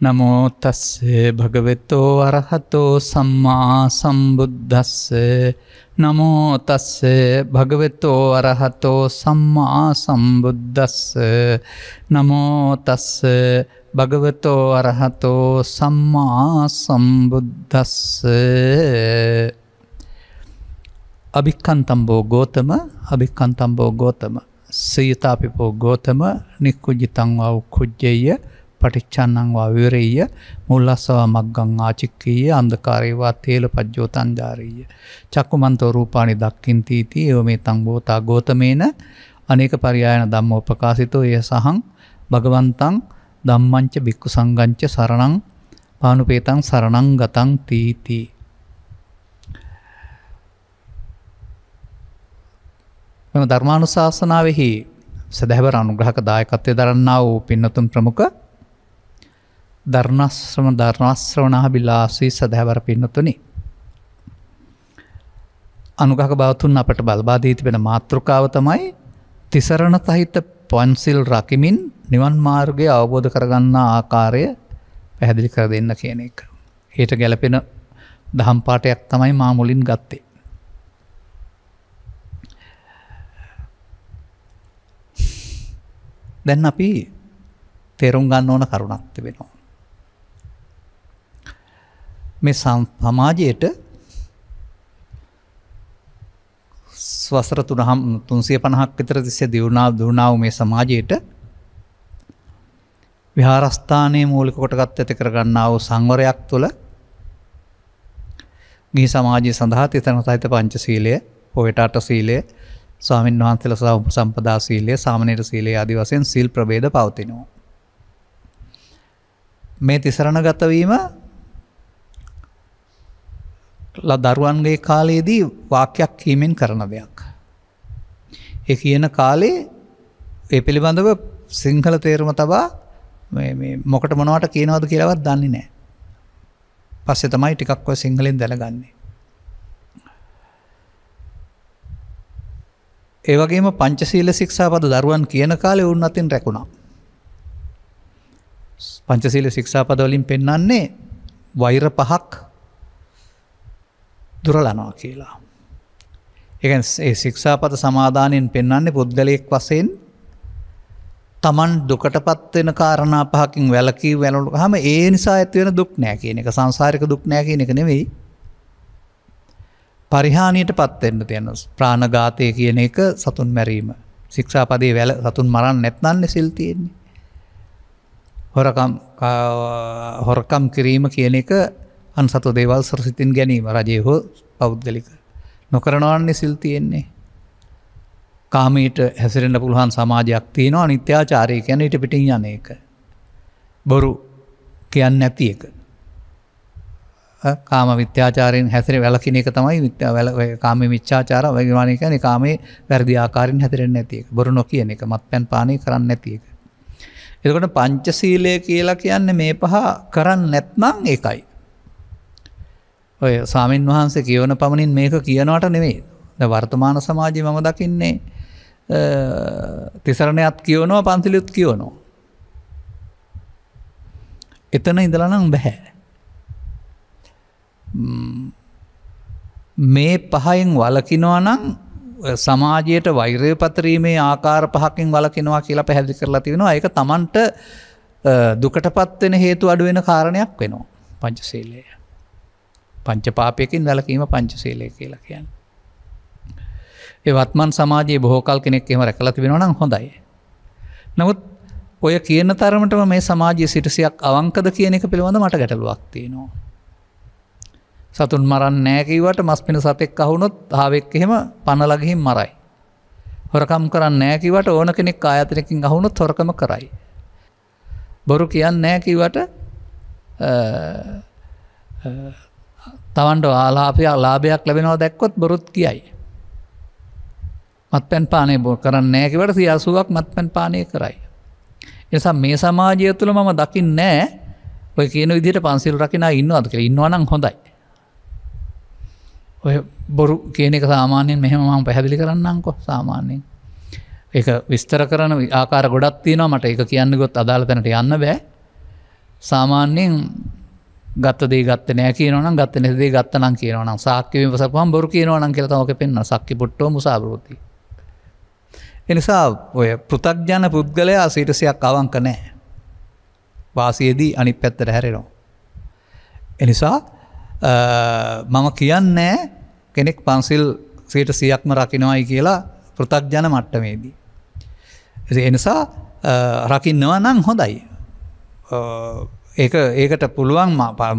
නමෝ තස්සේ භගවෙතෝ අරහතෝ සම්මා සම්බුද්ධස්සේ නමෝ තස්සේ භගවෙතෝ අරහතෝ සම්මා සම්බුද්ධස්ස නමෝ තස්සේ භගවතෝ අරහතෝ සම්මා සම්බුද්ධස්ස අභික්කන්තම්බෝ ගෝතම අභික්කන්තම්බෝ ගෝතම සීතාපිපෝ ගෝතම නික්කුජිතංවා කුජ්ජෙය පටිච්චන්නං වා විවරෙය්‍ය මුල්ලස්සව මග්ගං ආචික්කීය අන්ධකාරේවා තේල පජ්ජෝතංජාරීය චක්කුමන්තෝ රූපානි දක්කින්තීති එව මේ තං බෝතා ගෝතමේන අනේක පරියායන ධම්මෝ ප්‍රකාශිතෝ එය සහං භගවන්තං ධම්මංච බික්කු සංගංච සරණං පානුපේතං සරණං ගතං තීති මෙම ධර්මානුශාසනාවෙහි සැදැහැවර අනුග්‍රහක දායකත්වය දරන්නා වූ පින්නතුන් ප්‍රමුඛ ධර්ණස්්‍රම ධර්ණස්්‍රවනා බිලාසී සදහැවර පින්නතුනි. අනුගක බෞතුන් අපට බල්බාදීතිබෙන මාතෘකාව තමයි තිසරණ සහිත පන්සිල් රකිමින් නිවන් මාර්ගය අවබෝධ කරගන්නා ආකාරය පැහැදිලි කර දෙන්න කියන එක. හට ගැලපෙන දහම්පාටයක් තමයි මා මුලින් ගත්තේ. දැන් අපි තේරුම් ගන්න ඕන කරුණක්ති වෙනවා. මේ සමාජයට වසර 3 350ක් විතර තිස්සේ දියුණා දුණා මේ සමාජයට විහාරස්ථානයේ මූලික කොටගත් ඇති කර ගන්නා වූ සංවරයක් තුළ ගිහි සමාජය සඳහා තිතන සහිත පංචශීලය, පොයට අට සීලය, ස්වාමින් වහන්සේලා සහ උපසම්පදා සීලය, සාමණේර සීලය ආදී වශයෙන් සීල් ප්‍රභේද පවතිනවා. මේ තිසරණගත වීම ලා දරුවන්ගේ කාලයේදී වාක්‍යයක් කීමෙන් කරන දෙයක්. ඒ කියන කාලේ ඒ පිළිබඳව සිංහල තේරුම තබා මොකට මොනවට කියනවද කියලවත් දන්නේ නෑ. පස්සෙ තමයි ටිකක්ව සිංහලෙන් දැනගන්නේ. ඒවගේම පංචසීල ශික්ෂාපද දරුවන් කියන කාලෙ උන් අතින් රැකුණා. පංචසීල ශික්ෂාපදවලින් පෙන්නන්නේ වෛර පහක් දුරලනවා කියලා. එකන් ඒ ශික්ෂාපත සමාධානයෙන් පෙන්න්නේ පුද්ගලයෙක් වසයෙන් තමන් දුකට පත්වෙන කාරණා පහකින් වැලකී වැලට හම ඒ නිසා ඇත්වෙන දුක් නෑ කියන එක සංසාරික දුක් නෑ කියන එක නෙවෙයි පරිහානියට පත්වෙන්න තියෙන ප්‍රාණඝාතය කියන එක සතුන් මැරීම ශික්ෂාපදේ වැල සතුන් මරන්න නැත්නන්න සිල්තියෙන්නේ හොරකම් හොරකම් කිරීම කියන එක අන් සතු දේවල් සරසිතින් ගැනීම රජය හෝ පෞද්ගලික. නොකරනවාන්නේ සිල් තියෙන්නේ. කාමීට හැසිරෙන්ට පුළහන් සමාජයක් තියනවා නිත්‍යාචාරය කියන ඉට පිටින් යන එක. බොරු කියන්න නැති එක. කාම විත්‍යාචාරයෙන් හැසිර වැලකින එක තමයි විත්‍ය කාම විච්චාචාර වගවානය කියන කාමේ වැරදි ආකාරෙන් හැතරෙන් නැතික බොරු නො කියන එක මත් පැන් පානය කරන්න නැතික. එකට පංචසීලය කියලා කියන්න මේ පහ කරන්න නැත්නම් එකයි. ඔය සාමීන් වහන්සේ කියවන පමණින් මේක කියනවට නෙවෙයි ද වර්තමාන සමාජය මම දකින්නේ තිසරණයත් කියවනවා පන්සිලියුත් කියවනවා. එතන ඉඳලනම් බැහැ. මේ පහයෙන් වලකිනවා නම් සමාජයට වෛරය පතරීමේ ආකාර පහකින් වලකිනවා කියලා පැහැදිි කරලා තිවෙනවා ඒක තමන්ට දුකට පත්වෙන හේතු අඩුවෙන කාරණයක් වෙනවා පංචසේලය. පංචපාපයකින් වැලකීම පංචසේලය කියලා කියන්න. ඒ වත්මන් සමාජයේ බොහෝකල් කෙනෙක් එම රැකලති වෙනනම් හොඳයි. නමුත් ඔය කියන තරමටම මේ සමාජයේ සිටසියක් අවංකද කියන එක පිළිබඳ මට ගැටලුවක් තියෙනවා. සතුන් මරන් නෑකීවට මස් පින සතෙක් අහුනොත් ආවෙක් එහෙම පණලගහින් මරයි. හොරකම් කරන්න නෑකිවට ඕන කෙනෙක් ආයතනකින් අහුනොත් හොරකම කරයි. බොරු කියන්න නෑකිවට තවන්ට ආලාපයක් ලාභයක් ලැබෙනවා දැක්කොත් බොරුත් කියයි. මත් පැන් පානය බො කරන්න නෑකිවට සියසුවක් මත් පැන් පානය කරයි. එනිසා මේ සමාජය තුළ මම දකිින් නෑ ඔය කියන විදිට පන්සිල් රකින ඉන්නවද කළ ඉන්නවනම් හොඳයි. ඔය බොරු කියන එක සාමාන්‍යයෙන් මෙහම මම පැහැදිලි කරන්නංකො සාමාන්‍යයෙන්. එක විස්තර කරන ආකාර ගොඩත් තියෙනවා මට එක කියන්න ගොත් අදාළ තැනට යන්න බෑ සාමාන්‍යයෙන් ගත්ත දේ ගත්ත නෑ කියනවන ගත්ත නෙදේ ගත්තනම් කියනවනම් සාක්‍යවීම සපහම් බොරු කියනවනන් කියලතමක පෙන්න්න සක්කි පුට්ටෝ මුසාබෘති. එනිසා ඔය පෘතක්ජන පුද්ගලයා සීටසයක් අවංක නෑ. වාසයේදී අනි පැත්තට හැරෙනවා. එනිසා මම කියන්නේ කෙනෙක් පන්සිල් සීට සියක්ම රකිනවයි කියලා පෘතක්ජන මට්ටමේදී. එනිසා රකින්නව නම් හොඳයි ඒ ඒකට පුළුවන්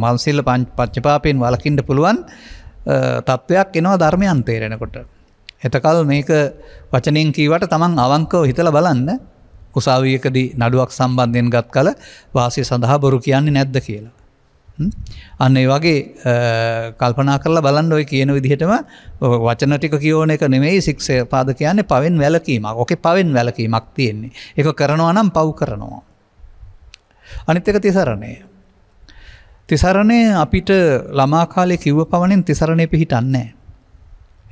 මන්සිල්ල පච්චපාපයෙන් වලකින්ට පුළුවන් තත්ත්වයක් එනවා ධර්මයන් තේරෙනකොට. එතකල් මේක වචනින් කීවට තමන් අවංකව හිතල බලන්න උසාවියකදී නඩුවක් සම්බන්ධයෙන් ගත් කල වාසය සඳහා බොරු කියන්නේ නැද්ද කියලා. අන්න ඒ වගේ කල්පනා කරලා බලන්න ඔය කියන විදිහටම වචන ටික කියෝන එක නෙමෙයි සික්ෂය පාද කියන්නේ පවෙන් වැලකීමක් ඕකේ පවෙන් වැලකීමක් තියෙන්නේ. එක කරනවා නම් පව් කරනවා. අනිත් එක තිසරණය. තිසරණය අපිට ළමා කාලේ කිව්ව පවණින් තිසරණය පිහිටන්නේ.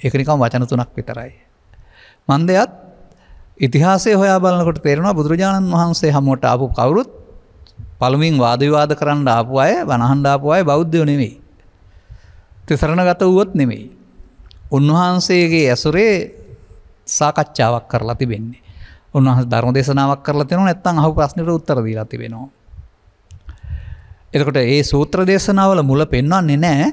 ඒකනිකම් වචන තුනක් විතරයි. මන්දයත් ඉතිහාසේ හොයා බලකට තේරෙනවා බුදුරජාණන් වහන්සේ හමුවට ආපු කවුරුත් පළමින් වාදවිවාද කරන්න ආපු අය වනහන්ඩාපු අය බෞද්ධය නෙවෙයි. තිසරණ ගත වුවොත් නෙමෙයි. උන්වහන්සේගේ ඇසුරේ සාකච්ඡාවක් කරලා තිබෙන්නේ. උන්වහස ධර්ම දේශනාවක් කරලා තිෙන නැත්තන් අහු ප්‍රශ්නට උත්තර දී තිබෙනවා. එකට ඒ සූත්‍ර දේශනාවල මුල පෙන්වන්නේ නෑ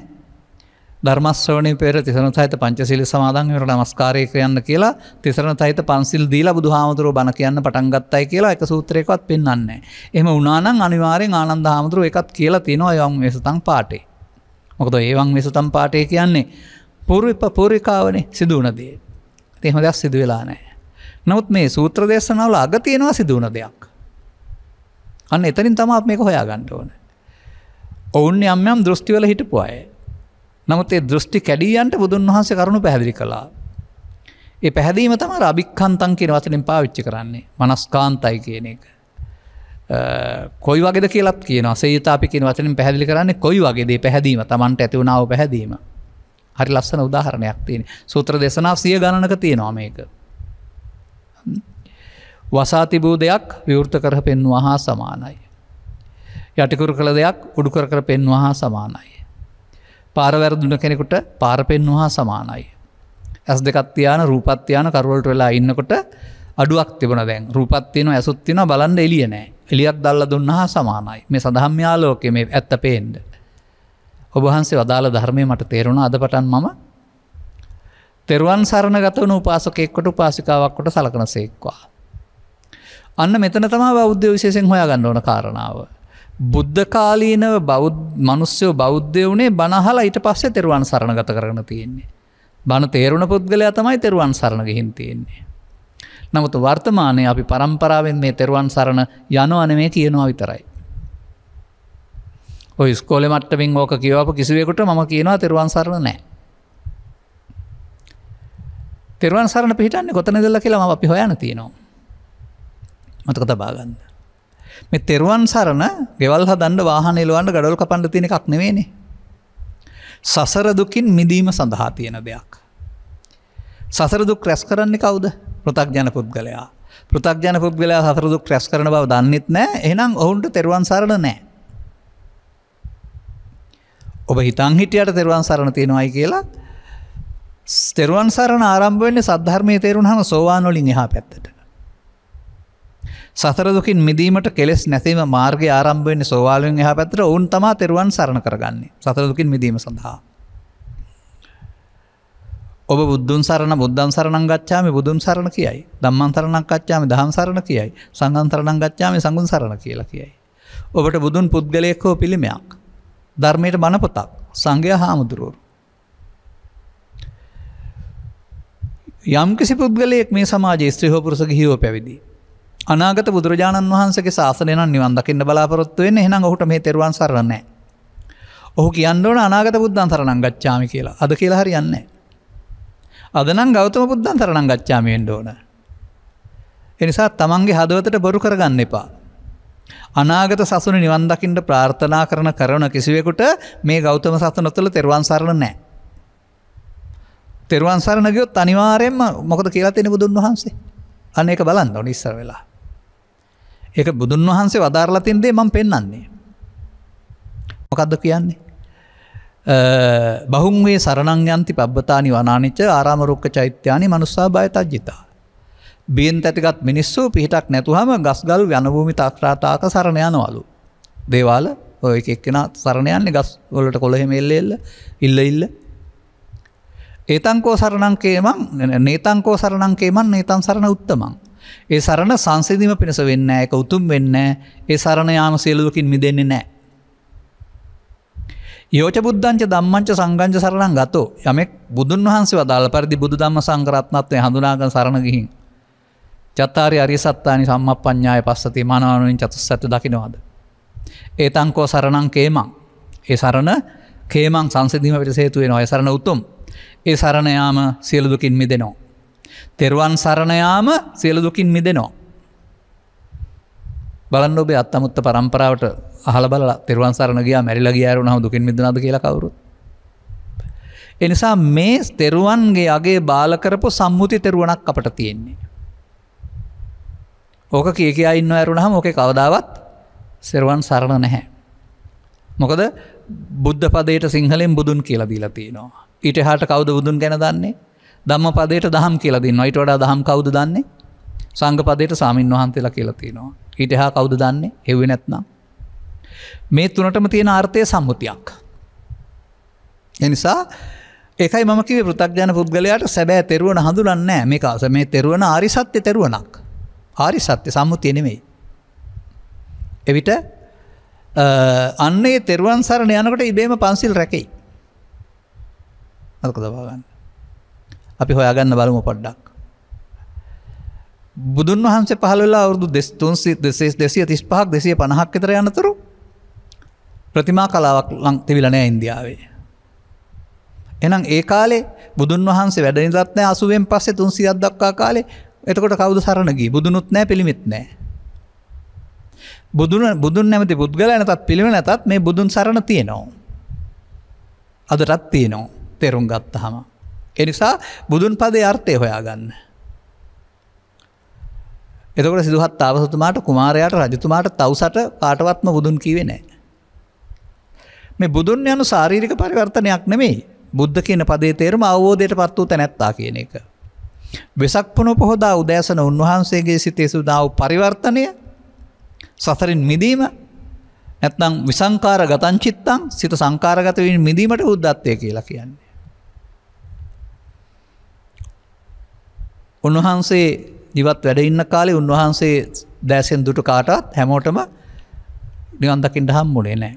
ධර්මස්වනය පෙර තිසරන සහිත පංචසිලි සමාදන්වට නමස්කාරය කරයන්න කියලා තිසරන සහිත පන්සිල් දීල බුදු හාමුදුරුව බණ කියන්න පටන්ගත්තයි කියලා එක සූත්‍රයකවත් පෙන්න්නේ. එම උනානං අනිවාරෙන් ආනන්ද හාමුදුරුව එකත් කියලා තියෙනවා යොම් වෙසතන් පාටේ. මොකද ඒවන් වෙසතන් පාටය කියන්නේ පුරවිප පූරිකාවනේ සිදුවනදේ. එහෙම දෙයක් සිදුවෙලා නෑ. නමුත් මේ සූත්‍ර දේශනාවල අග තියෙනවා සිදුවන දෙයක්. අන්න එතනින් තමත් මේක හොයා ගණ්ඩ ඕනේ. ඔවුන් යම් යම් දෘෂ්ටිවල හිටපු අය. නමුත් ඒ දෘෂ්ටි කැඩියන්ට බුදුන් වහන්සේ කරුණු පැහැදිලි කළා. ඒ පැහැදීම තම අභික්කන්තන් කියෙන වචනින් පාවිච්චි කරන්නේ මනස්කාන්තයි කියන එක. කොයි වගේ කියලත් කියන සේතාපිකින් වචනින් පැහැදිලි කරන්නේ කොයි වගේදේ පැහැදීම තමන්ට ඇතිවුණාව පැහැදීම. හරි ලස්සන උදාහරණයක් තියෙන සූත්‍ර දෙසනා සිය ගණනක තියෙනවා මේක. වසාතිබූ දෙයක් විවෘත කරහ පෙන්වා හා සමානයි. යටිකුරු කළ දෙයක් උඩුකර කර පෙන්වා හා සමානයි. පාරවැරදුන කෙනෙකුට පාර පෙන්වා හා සමානයි. ඇස් දෙකත්තියාන රූපත්තියාන කරවලට වෙලා ඉන්නකොට අඩුවක් තිබන දැන් රූපත්තියන ඇසුත්තින බලන්ඩ එලියනෑ එලියත් දල්ල දුන්න හා සමානයි මේ සඳහම්යාලෝකෙ මේ ඇත්ත පේෙන්ඩ. ඔබහන්සේ වදාළ ධර්මය මට තේරුණ අද පටන් මම තෙරුවන් සරණ ගතවන උපාසකෙක්කොට උපාසිකාවක්කොට සලකන සේක්වා. අන්න මෙතන තමා බෞද්ධ විශේෂෙන් හොයා ගන්න ඕන කාරණාව. බුද්ධකාලීනව බෞද් මනුස්්‍යයෝ බෞද්ධය වුණේ බනහලා ඊට පස්සේ තෙරවන් සරණගත කරන තියෙන්නේ. බණ තේරුණ පුද්ගලයා තමයි තෙරවන් සරණගහින් තියෙන්නේ. නමුත් වර්තමානය අපි පරම්පරාවෙන් මේ තෙරවන් සරණ යන අනමේ තියෙනවා විතරයි. ඔය ස්කෝල මට්ටමින් ඕක කියවප කිසිවෙකුට ම කියනවා තෙරවන් සරණ නෑ. තෙරවන් සරණ පිහිටන්නේ ගොතන දෙල්ල කියලා ම අපි හොයන තියෙනවා. මතක තබාගන්න. මේ තෙරුවන් සරණ ගෙවල් හදන්ඩ වාහනෙලුවන්ට ගඩල් කපන්ඩ තියෙන එකක් නෙවේනේ. සසරදුකින් මිදීම සඳහා තියෙන දෙයක්. සසරදුක් රැස් කරන්නේ කවුද පෘතක් ජන පුද්ගලයා පෘතක් ජන පුද්ගලයා සසරදුක් රැස් කරන බව දන්නෙත් නෑ එනම් ඔවුන්ට තෙරුවන් සරණ නෑ. ඔබ හිතන් හිටියට තෙරුවන් සරණ තියෙනවයි කියලා තෙරුවන් සරණ ආරම්භවෙන්නේ සද්ධර්මය තේරුන් හම සෝවානොලින් එහා පැත්තට. සතරදුකින් මිදීමට කෙස් නැතිීම මාර්ග ආරම්භයෙන් සෝවාලෙන් එහ පැතර ඔවුන් තමා තෙරුවන් සරණ කරගන්නේ සතරදුකින් මිදීම සඳහා. ඔබ බුද්ධන් සරණ බුද්ධන් සරණ ගච්චාම බුදුන් සරණ කියයි දම්මන්තරණක් කච්චාම දහම් සරණ කියයි සංගන්තරණං ගච්චාම සඟුන් සරණ කියලා කියයි. ඔබට බුදුන් පුද්ගලයෙක්කෝ පිළිමයක්. ධර්මයට බණපොතක් සංඝය හාමුදුරුවරු. යම්කිසි පුද්ගලයෙක් මේ සමාජ ස්ත්‍රහෝපුරසක හිෝ පැවිදිී. අනාගත බුදුරජාණන් වහන්සගේ ශාසනයන නිවන්දකින්න බලාපොත්තුවෙන් එහෙනම් ඔහුට මේ තෙරවන් සරන්නේ. ඔහු කියන්නඩෝන අනාගත බුද්ධන් සරණං ගච්චාමි කියලා අද කියලා හරි යන්නේ. අදනම් ගෞතම බුද්ධන් සරණං ගච්චාමයෙන් ඕන. එනිසා තමන්ගේ හදවතට බොරු කරගන්න එපා. අනාගත සසුන නිවන්දකින්ට ප්‍රාර්ථනා කරන කරන කිසිවෙකුට මේ ගෞතම සසන තුළ තෙරවන් සරණ නෑ. තෙරවන් සරණගයොත් අනිවාරයෙන්ම මොකද කියලා තියෙන බුදුන් වහන්සේ අනඒක බලන්න ඕනිස්සර වෙලා. එක බුදුන් වහන්සේ වදාරලතින්දේ මං පෙන්නන්නේ. මොකක්ද කියන්නේ. බහුන්වේ සරණංයන්ති පබ්බතානි වනානිච ආරාමරුක්ක චෛත්‍යයානි මනුස්සා භයතජ්ජිතා. බියෙන් තැටිගත් මිනිස්සු පිහිටක් නැතුහම ගස්ගල් යනභූමි තාක්‍රාතාක සරණයනවලු. දේවාල ඔය එක්කෙන සරණයන්නේ ගස් වලට කොළහෙමෙල්ල එල්ල ඉල්ල ඉල්ල. ඒතංකෝ සරණංකේමං නේතංකෝ සරණංකේමන් නේතන් සරණ උත්තමං. ඒ සරණ සංසිදීම පිණස වෙන්න එක උතුම් වෙන්න ඒ සරණ යාම සියලුවකින් මිදෙන්නේ නෑ. යෝජ බුද්ධංච දම්මංච සංගංච සරණං ගතෝ යමෙක් බුදුන් වහන්සේ වදාළ පරිදි බුදු දම්ම සංකරත්නත්වය හඳුනාගන් සරණගිහින්. චත්තාරි අරි සත්තානි සම්ම ප්ඥාය පස්සති මනාවනුවෙන් චතුස් සඇත දකිනවාද. ඒ තංකෝ සරණං කේමං. ඒ සරණ කේමං සංසිදීම පිට සේතුවේ නොය සරණ උතුම්. ඒ සරණයාම සියලදුකින් මිදෙනවා. තෙරුවන් සරණයාම සියල දුකින් මිදෙනවා. බලන්න ඔබේ අත්තමුත්ත පරම්පරාවට අහල බල තෙරුවන් සරණගේ මැරිල ගයාරු හම දුකින් මිදනද කියල කවරු. එනිසා මේ තෙරුවන්ගේ අගේ බාලකරපු සම්මුති තෙරුවනක් අපට තියෙන්නේ. ඕක කිය කියා ඉන්න ඇරුණහම ඕක කවදාවත් සෙරුවන් සරණ නැහැ. මොකද බුද්ධ පදයට සිංහලෙන් බුදුන් කියලා දීලා තියෙනවා. ඊට හාට කවුද බුදුන් ගැන දන්නේ ධම්ම පදයට දහම් කියලදී නොයිට වඩා දහම් කවුද දන්නේ සංගපදයට සාමීන් වහන්සේලා කියලතිනවා. ඊට හා කවුද දන්නේ හෙව නැත්නම්. මේ තුනටම තියෙන ආර්ථය සම්මුතියක්. එනිසා එකයි මක පෘතක්ජන පුද්ගලයාට සැබෑ තෙරුවන හඳුලන්න මේ කාස මේ තෙරුවන ආරිසත්‍ය තෙරුවනක් ආරි සත්‍ය සම්මුතිය නෙමෙයි. එවිට අන්නේ තෙරුවන් සරණ යනකට ඉබේම පන්සිල් රැකෙයි. අදක දවාගන්න. අපි හොයාගන්න බලමු පොඩ්ඩක්. බුදුන් වහන්සේ පහළවෙලා අවුරදු දෙස්තුන්සි දෙසේස් දෙසිය තිස් පහක් දෙසිය පණහක් එතර යනතුරු ප්‍රතිමා කලාවක් ලංතිවිලනය ඉන්දියාවේ. එනම් ඒ කාලේ බුදුන් වහන්සේ වැඩනිදත්නෑ අසුවෙන් පස්සේ තුන්සි අදක්කා කාලේ එතකොට කවුද සරණගී බුදුනුත් නෑ පිළිමිත් නෑ. බුදුන බුදුන් නැමති පුද්ගල නතත් පිළිම නැතත් මේ බුදුන් සරණ තියෙනවා. අදටත් තියනවා තෙරුම් ගත්තහම. එනිසා බුදුන් පදේ අර්ථය හොයාගන්න. එතකට සිදුහත් අවසතුමාට කුමාරයාට රජතුමාට තවසට පාටවත්ම බුදුන් කිවේ නෑ. මේ බුදුන් යනු සාරීරික පරිවර්තනයක් නෙමෙයි බුද්ධ කියන පදේ තේරම අවබෝධයට පත් වූ තැනැත්තා කියන එක. වෙසක් පුන පොහොදා උදෑසන උන්වහන්සේගේ සිතේ සුදාව පරිවර්තනය සසරින් මිදීම නැත්නම් විසංකාර ගතංචිත්තං සිත සංකාරගතවින් මිදීමට බුද්ධත්වය කියලා කියන්නේ. උන්වහන්සේ ජිවත් වැඩ ඉන්න කාලේ උන්වහන්සේ දෑසෙන් දුටු කාටත් හැමෝටම නිියන්දකින්ට හම්මුලේ නෑ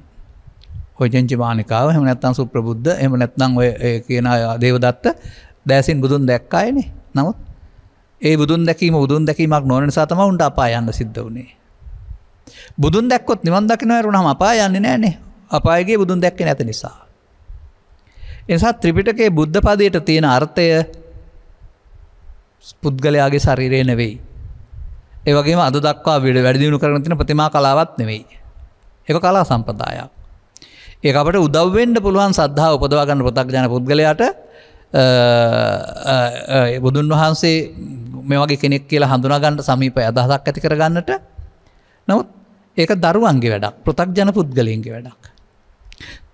හොජංචි මානිකාව හම නැත්තන් සුප්‍රබුද්ධ එම නැත්නම් ඔය කියන දේවදත්ත දෑසින් බුදුන් දැක්කායනේ නමුත් ඒ බුදුන් දැකීම බුදුන් දැකීමක් නොන සතම උන්ට අපායන්න සිද්ධ වුණේ. බුදුන් දැක්කොත් නිවන් දකිනවරුණහම අපා යන්නේ නෑනේ අපායගේ බුදුන් දැක්ක නැත නිසා. එනිසා ත්‍රිපිටකේ බුද්ධ පදයට තියෙන අර්ථය පුද්ගලයාගේ ශරිරය නෙවෙයි. ඒවගේ අද දක්වා විඩ වැඩදිියුණු කරනතින ප්‍රතිමා කලාවත් නෙවෙයි. එක කලා සම්පදායක්. ඒ අපට උදව්වෙන්ට පුළුවන් සද්ධා උපදවාගන්න පොතක් ජන පුද්ගලයාට බුදුන් වහන්සේ මෙවගේ කෙනෙක් කියලා හඳුනාගන්නට සමීප අදහසක් ඇති කරගන්නට නවත් ඒක දරුවන්ගේ වැඩක් පොතක් ජන පුද්ගලින්ගේ වැඩක්.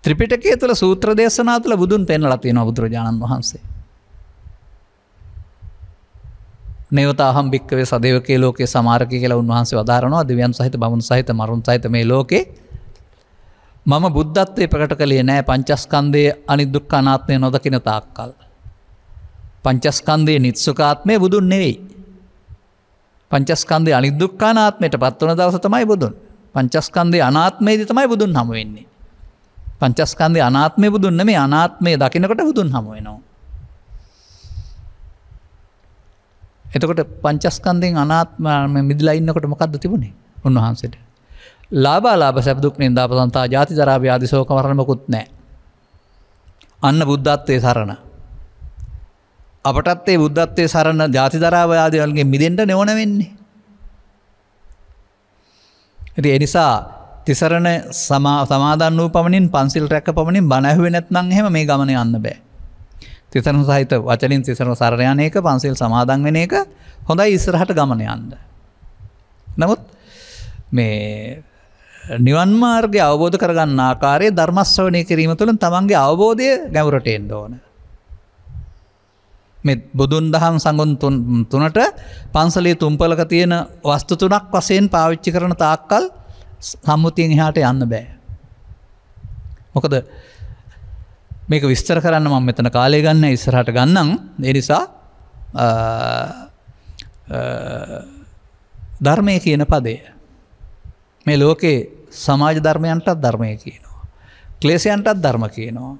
ත්‍රිපිටකය තුළ සූත්‍ර දේශනා තුළ බුදුන් පෙන්ල තියෙන බුදුරජාණන් වහන්සේ. නයවතාහම් භික්කවේ සදවකේ ලෝකේ සමාරක කියලා උන්වහන්සේ වදාරනවා දෙවියන් සහිත බමුණ සහිත මරුන් සහිත මේ ලෝකේ මම බුද්ධත්වය ප්‍රකට කළේ නෑ පංචස්කන්දය අනිදුක් අනාත්මය නොදකින තාක්කල්. පංචස්කන්දය නිත්සුකාත්මය බුදුන් නෙවෙයි. පංචස්කන්දය අනිදුක්කානාත්මයට පත්වන දවස තමයි බුදුන් පංචස්කන්දය අනාත්මේද තමයි බුදුන් හමුවෙන්නේ. පංචස්කන්දය අනාත්මය බුදුන්න මේ අනාත්මය දකිනකට බුදුන් හමුවෙනවා. එතකොට පංචස්කන්දයෙන් අනාත්ම මිදිලා ඉන්නකොට මොකක්ද තිබුණේ උන්වහන්සට. ලාබාලාබ සැපදුක්නේ දාපසන්තා ජාති දරාව ආදිසෝකවරණමකුත් නෑ. අන්න බුද්ධත්වය සරණ. අපටත් ඒ බුද්ධත්වය සරණ ජාති දරාව ආදයල්ගේ මිදෙන්ට නෙවන වෙන්නේ. ඇති එනිසා තිසරණ සමාදන් වූ පමණින් පන්සිල් රැක පමණින් බණැහුව නැත්නම් හෙම මේ ගමන යන්න බෑ. තිසරණ සහිත වචලින් තිසරණ සරණයනයක පන්සිල් සමාදන් වෙන එක හොඳයි ඉස්සරහට ගමනයන්ද. නමුත් මේ නිවන් මාර්ගය අවබෝධ කරගන්න ආකාරය ධර්මස්වනය කිරීම තුළින් තමන්ගේ අවබෝධය ගැවරටෙන් ඕන. මෙ බුදුන් දහම් සඟුන් තුනට පන්සලේ තුම්පලක තියෙන වස්තු තුනක් වසයෙන් පාවිච්චි කරන තාක්කල් සම්මුතියෙන් එහාට යන්න බෑ. මොකද මේක විස්තර කරන්න මං මෙතන කාලය ගන්න ඉස්සරහට ගන්නම් එනිසා ධර්මය කියන පදේ මේ ලෝකේ සමාජ ධර්මයන්ටත් ධර්මය කියනවා. ක්ලේසියන්ටත් ධර්ම කියනවා.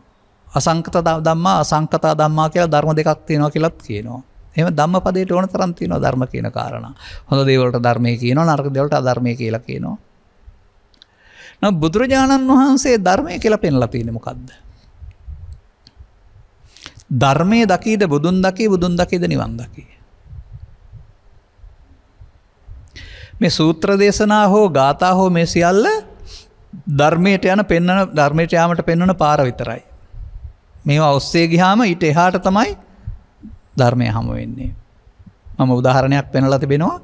අසංකත දම්මා අසංකතා දම්මා කියලා ධර්ම දෙකක් තියෙනවා කියලත් කියනවා. එම දම්ම පදේ ඕන තරන්තියනවා ධර්ම කියන කාරණ හොඳ දේවලට ධර්මය කියනවා නර්ග දෙවලට අධර්මය කියලා කියනවා. බුදුරජාණන් වහන්සේ ධර්මය කියලා පෙන්ලතිනෙමකක්ද. ධර්මය දකීට බුදුන් දකි බුදුන් දකිද නිවන් දකි. මේ සූත්‍ර දේශනා හෝ ගාතා හෝ මේ සියල්ල ධර්මයට යන පෙන්න්නන ධර්මයට යාමට පෙන්වන පාර විතරයි. මේ ඔස්සේ ගිහාම ඊට එහාට තමයි ධර්මය හම වෙන්නේ. මම උදාහරණයක් පෙනල තිබෙනවා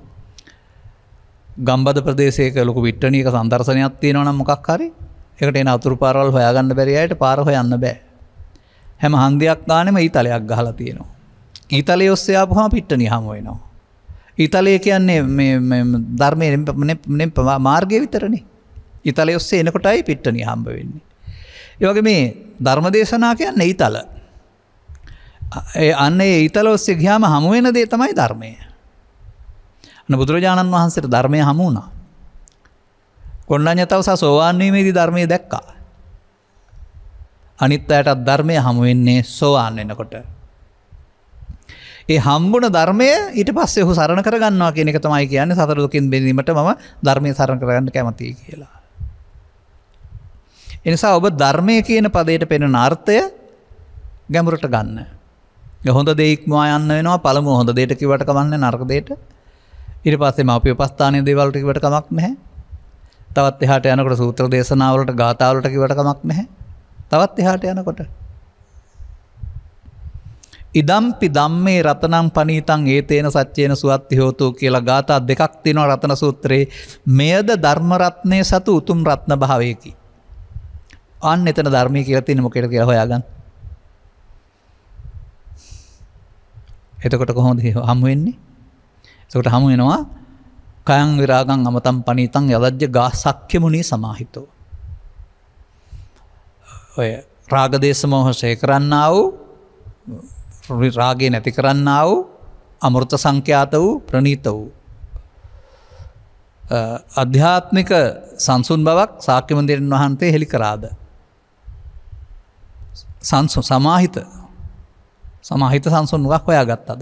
ගම්බද ප්‍රදේශයක ලොකු විට්ටනීක සන්දර්ශනයක් තියෙනවනම් මොකක් හරි එකට එන අතුරු පාරවල් හොයාගන්න බැරියට පාර හොයන්න බෑ හැම හන්දයක් ගානෙම ඊතලයක් ගහලා තියෙනවා. ඊතලය ඔස්සයාපුහම පිට්ට නිහම වෙනවා. ඉතලය කියන්නේ ධර්මය මාර්ගය විතරණ ඉතලය ඔස්සේ එනකොටයි පිට්ට නිහම්බ වෙන්නේ. යෝග මේ ධර්ම දේශනා කියන්න ඉතල. අන්න ඉතල ඔස්සේ ග්‍යාම හමුවෙන දේ තමයි ධර්මය. බුදුරජාණන් වහන්සේට ධර්මය හමුණා. කොන්ඩ ඥතව සෝවාන්වීමේදී ධර්මය දැක්කා. අනිත් අයටත් ධර්මය හමුවෙන්නේ සෝවාන් වෙනකොට. ඒ හම්බුණ ධර්මය ඊට පස්සේ හු සරණ කරගන්නවා කියෙනෙක තමයි කියන්න සතරුකින් බැලීමට ම ධර්මය සරණ කරගන්න කැමති කියලා. එනිසා ඔබ ධර්මය කියන පදයට පෙනෙන අර්ථය ගැමුරට ගන්න. ගොහොඳ දෙෙක්මවා යන්න වෙනවා පළමු හොඳ දේට කිවට කමන්න නර්කදයට ඉරි පස්සේ මපිය පස්ථානය දේවල්ටිකට කමක් නැහැ තවත් එහට යනකට සූත්‍ර දේශනාවලට ගාතාවලට කිවට කමක් නැහැ තවත් එහාට යනකොට. ඉදම්පි දම්මේ රතනම් පනීතන් ඒතේන සච්චයන සුවත් හෝතු කියලා ගාතා දෙකක් තිනව රතන සූත්‍රයේ මෙයද ධර්මරත්නය සතු උතුම් රත්න භාවයකි. අන්න එතන ධර්මය කියරතින මොකට කිය හොයාගන්න. එතකොට කොහොද හමුවෙන්නේ එකට හමුවෙනවා කයන් විරාගන් අමතම් පනීතන් යදජ්‍ය ගා සක්්‍යමුණී සමාහිතෝ. ඔය රාගදේශ මොහ සේකරන්න වූ රාගේ නැති කරන්න වූ අමෘත සංඛ්‍යාත වූ ප්‍රනීත වූ. අධ්‍යාත්මික සංසුන් බවක් සාක්‍යමන්දිරන් වහන්සේ හෙළි කරාද. සංසු සමාහිත සමහිත සංසුන් වුවක් හොයා ගත්තද.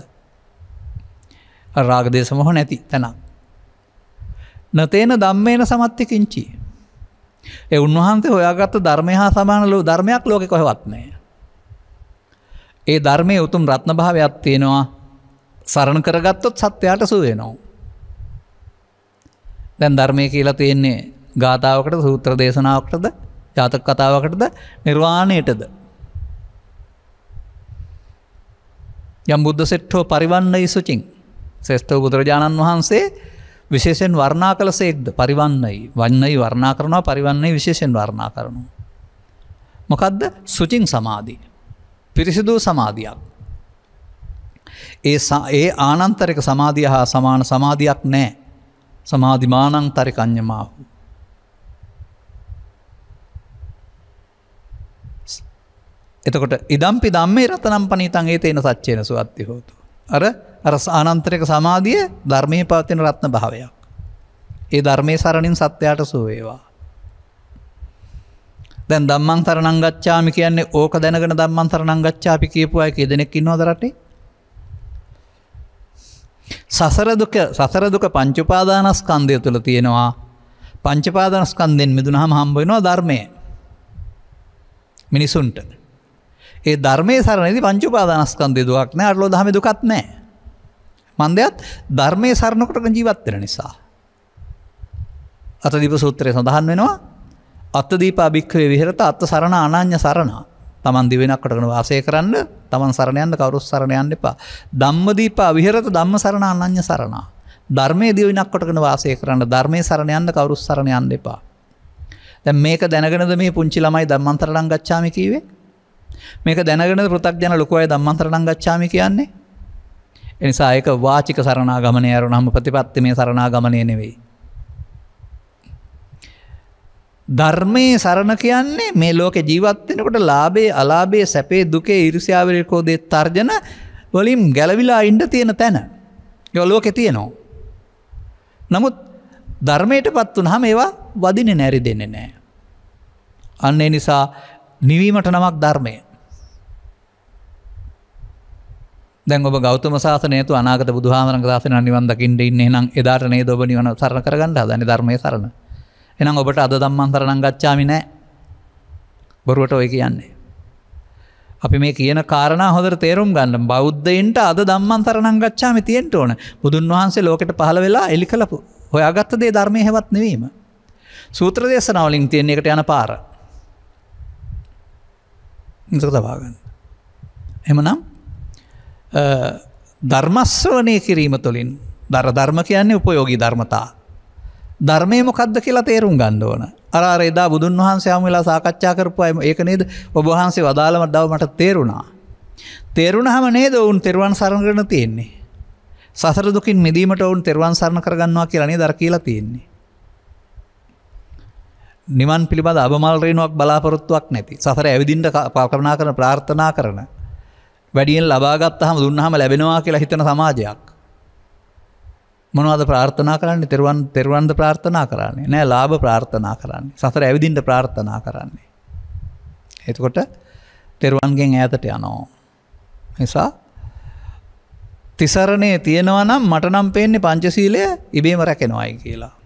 රාගදේශ මොහ නැති තැනම්. නතේන දම්මේන සමත්්‍ය කිංචි ඒ උන්වහන්සේ හොයාගත්ත ධර්මය හා සමානලෝ ධර්මයක් ලෝක කොහවත්නය. ඒ ධර්මය උතුම් රත්න භාවයක් තියෙනවා සරණ කරගත්තොත් සත්‍යයාට සුවේනවා. දැන් ධර්මය කියලා තියෙන්නේ ගාථාවකට සූත්‍ර දේශනාවකටද ජාතක කතාවකටද නිර්වාණයටද. යම් බුද්ධ සෙට්ටෝ පරිවන්න ඉසුචින් ශ්‍රේෂ්ඨ බුදුරජාණන් වහන්සේ විශේෂෙන් වර්ණා කළ සේක්ද පරිවන්නයි වන්නයි වර්ණා කරනවා පරිවන්නේ විශේෂෙන් වර්ණා කරනු. මොකදද සුචිං සමාධී. පිරිසිදූ සමාධයක්. ඒ ඒ ආනන්තරික සමාධිය හා සමාන සමාධයක් නෑ සමාධිමානං තරිකං්ඥමාහු. එතකොට ඉදම්පි දම්මේ රතනම් පනීතන් ඒ තේන සච්චේන සුවත්ති හෝතු. අර අර ආනන්තරක සමාධිය ධර්මය පවතින රත්න භාවයක්. ඒ ධර්මය සරණින් සත්‍යයට සුවේවා. දැන් දම්මන් තරණං ගච්ඡාමි කියන්නේ ඕක දැනගෙන දම්මන් තරණං ගච්ඡාපි කියපු අය දෙනෙක් ඉන්නවද රටේ? සසර දුක සසර දුක පංච උපාදානස්කන්ධය තුල තියෙනවා. පංච උපාදානස්කන්ධයෙන් මිදුනහම හම්බ වෙනවා ධර්මය. මිනිසුන්ට. ඒ ධර්මයේ සරණදී පංච උපාදානස්කන්ධය දුකක් නෑ. අටලෝ දහමේ දුකක් නෑ. මන්දයත් ධර්මය සරණකොට ජීවත්වෙන නිසා. අතදිප සූත්‍රය සඳහන් වෙනවා අත්තදීපා භික්වේ විහරත අත්ත සරණ අනාන්‍ය සරණ තමන් දිවෙනක්කටන වාසය කරන්න තමන් සරණයන්න කවරුස් සරණයන්න එපා. ධම්මදීපා විහරත ධම්ම සරණ අනං්‍ය සරණ. ධර්මය දිවිනක්කොටගෙන වාසය කරන්න ධර්මය සරණයන්න කවරුස් සරණයන්න එපා. දැ මේක දැනගෙනද මේ පුංචි ළමයි දම්මන්තරණං ගච්චාමි කීවේ. මේක දැනගෙන පෘතක් ජන ලොකුවයි දම්මන්තරණං ගච්චාමි කියන්නේ එනිසා ඒක වාචික සරණා ගමනය අරු නම ප්‍රතිපත්ති මේ සරණා ගමනය නෙවෙයි. ධර්මයේ සරණ කියන්නේ මේ ලෝක ජීවත්වෙනකොට ලාබේ අලාබේ සැපේ දුකේ ඉරිසිාවරකෝදේ තර්ජන වලින් ගැලවිලා ඉන්ඩ තියෙන තැන. ය ලෝකෙ තියනවා. නමුත් ධර්මයට පත් වුන් හම ඒවා වදින නැරි දෙන්නේ නෑ. අන්නේ නිසා නිවීමට නමක් ධර්මය. දැන් ඔබ ගෞතම සාසනයතු අනාගත බුදුහාමරක සාසන නිවන්දකින්ට ඉන්න නම් එදාටනේ දොබ නිවන සරණ කරගන්න දනි ධර්මය සරණ එනම් ඔබට අද දම්මන් සරණං ගච්චාමි නෑ බොරුවට ඔය කියන්නේ. අපි මේ කියන කාරණ හොදර තේරුම් ගන්න බෞද්ධයින්ට අද දම්මන් තරණං ගච්චාම තියෙන්ට ඕන බුදුන් වහන්සේ ලෝකට පහළ වෙලා එලි කලපු හොය අගත්ත දේ ධර්මය හෙවත් නවීම. සූත්‍ර දේශනාවලින් තියෙන එකට යන පාර. ඉසක තබාගන්න. එමනම් ධර්මස්්‍රවනය කිරීම තුළින් දර ධර්ම කියන්නේ උපයෝගී ධර්මතා. ධර්මය මොකක්ද කියලා තේරුම් ගන්න ඕන. අර එදා බුදුන් වහන්සේ හමුවෙලා සාකච්ඡා කරපු අයම ඒක නේද ඔබහන්සේ වදාළම දව මට තේරුණා. තේරුණ හම නේද ඔවුන් තෙරුවන් සරණ කරන තියෙන්නේ. සසරදුකින් මිදීමට ඔවුන් තෙරුවන් සරණ කරගන්නවා කියලනේ දර කියලා තියෙන්නේ. නිමන් පිළිබඳ අබමල් රේනුවක් බලාපොරොත්තුවක් නැති සසර ඇවිදින්ට පාකරනා කරන ප්‍රාර්ථනා කරන වැඩියෙන් ලබාගත්තහම දුන්නහම ලැබෙනවා කියලා හිතන සමාජයක්. මොනවද ප්‍රාර්ථනා කරන්නේ තෙරුවන් තෙරුවන්ද ප්‍රාර්ථනා කරන්නේ නෑ ලාභ ප්‍රාර්ථනා කරන්නේ සතර ඇවිදින්ට ප්‍රාර්ථනා කරන්නේ. එතකොට තෙරුවන්ගෙන් ඇතට යනෝ. නිසා තිසරණය තියෙනවනම් මටනම් පේන්නේ පංචසීලය ඉබේම රැකෙනවායි කියලා.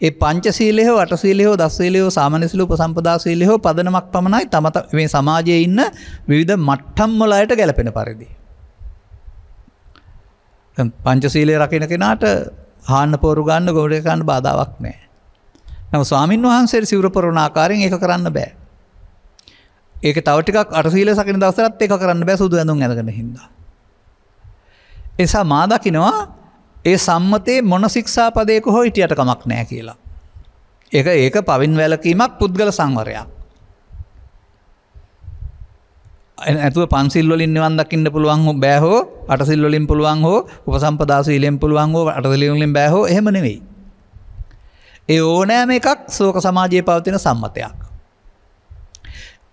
ඒ පංචසීලයෝ වටසීලයෝ දස්සීලයෝ සාමනසිල උපසම්පදාශීලයෝ පදනමක් පමණයි තමත මේ සමාජයේ ඉන්න විවිධ මට්ටම්මලයට ගැලපෙන පරිදි. පංචසීලය රකින කෙනාට හාන්න පෝරු ගන්න ගොඩකන්න බාධාවක් නෑ. නම ස්වාමීන් වහන්සේ සිවරපරණ ආකාරයෙන් ඒක කරන්න බෑ. ඒක තවටිකක් අටසීල සකින දසරත් ඒක කරන්න බෑ සුදු ඇඳුම් ඇඳගෙන හින්දා. එසා මා දකිනවා ඒ සම්මතයේ මොන සික්ෂාපදයක හෝ හිටියට කමක් නෑ කියලා. එක ඒක පවින් වැලකීමක් පුද්ගල සංවරයක්. ඇතුව පන්සිල්වලින් නිවන් දකින්න පුළුවන් හෝ බෑහෝ අටසිල්වලින් පුළුවන් හෝ උපසම්පදාසීලෙන් පුළුවන් හෝ අටසිලිවලින් බෑහෝ හෙමනෙවෙයි. ඒ ඕනෑම එකක් සෝක සමාජයේ පවතින සම්මතයක්.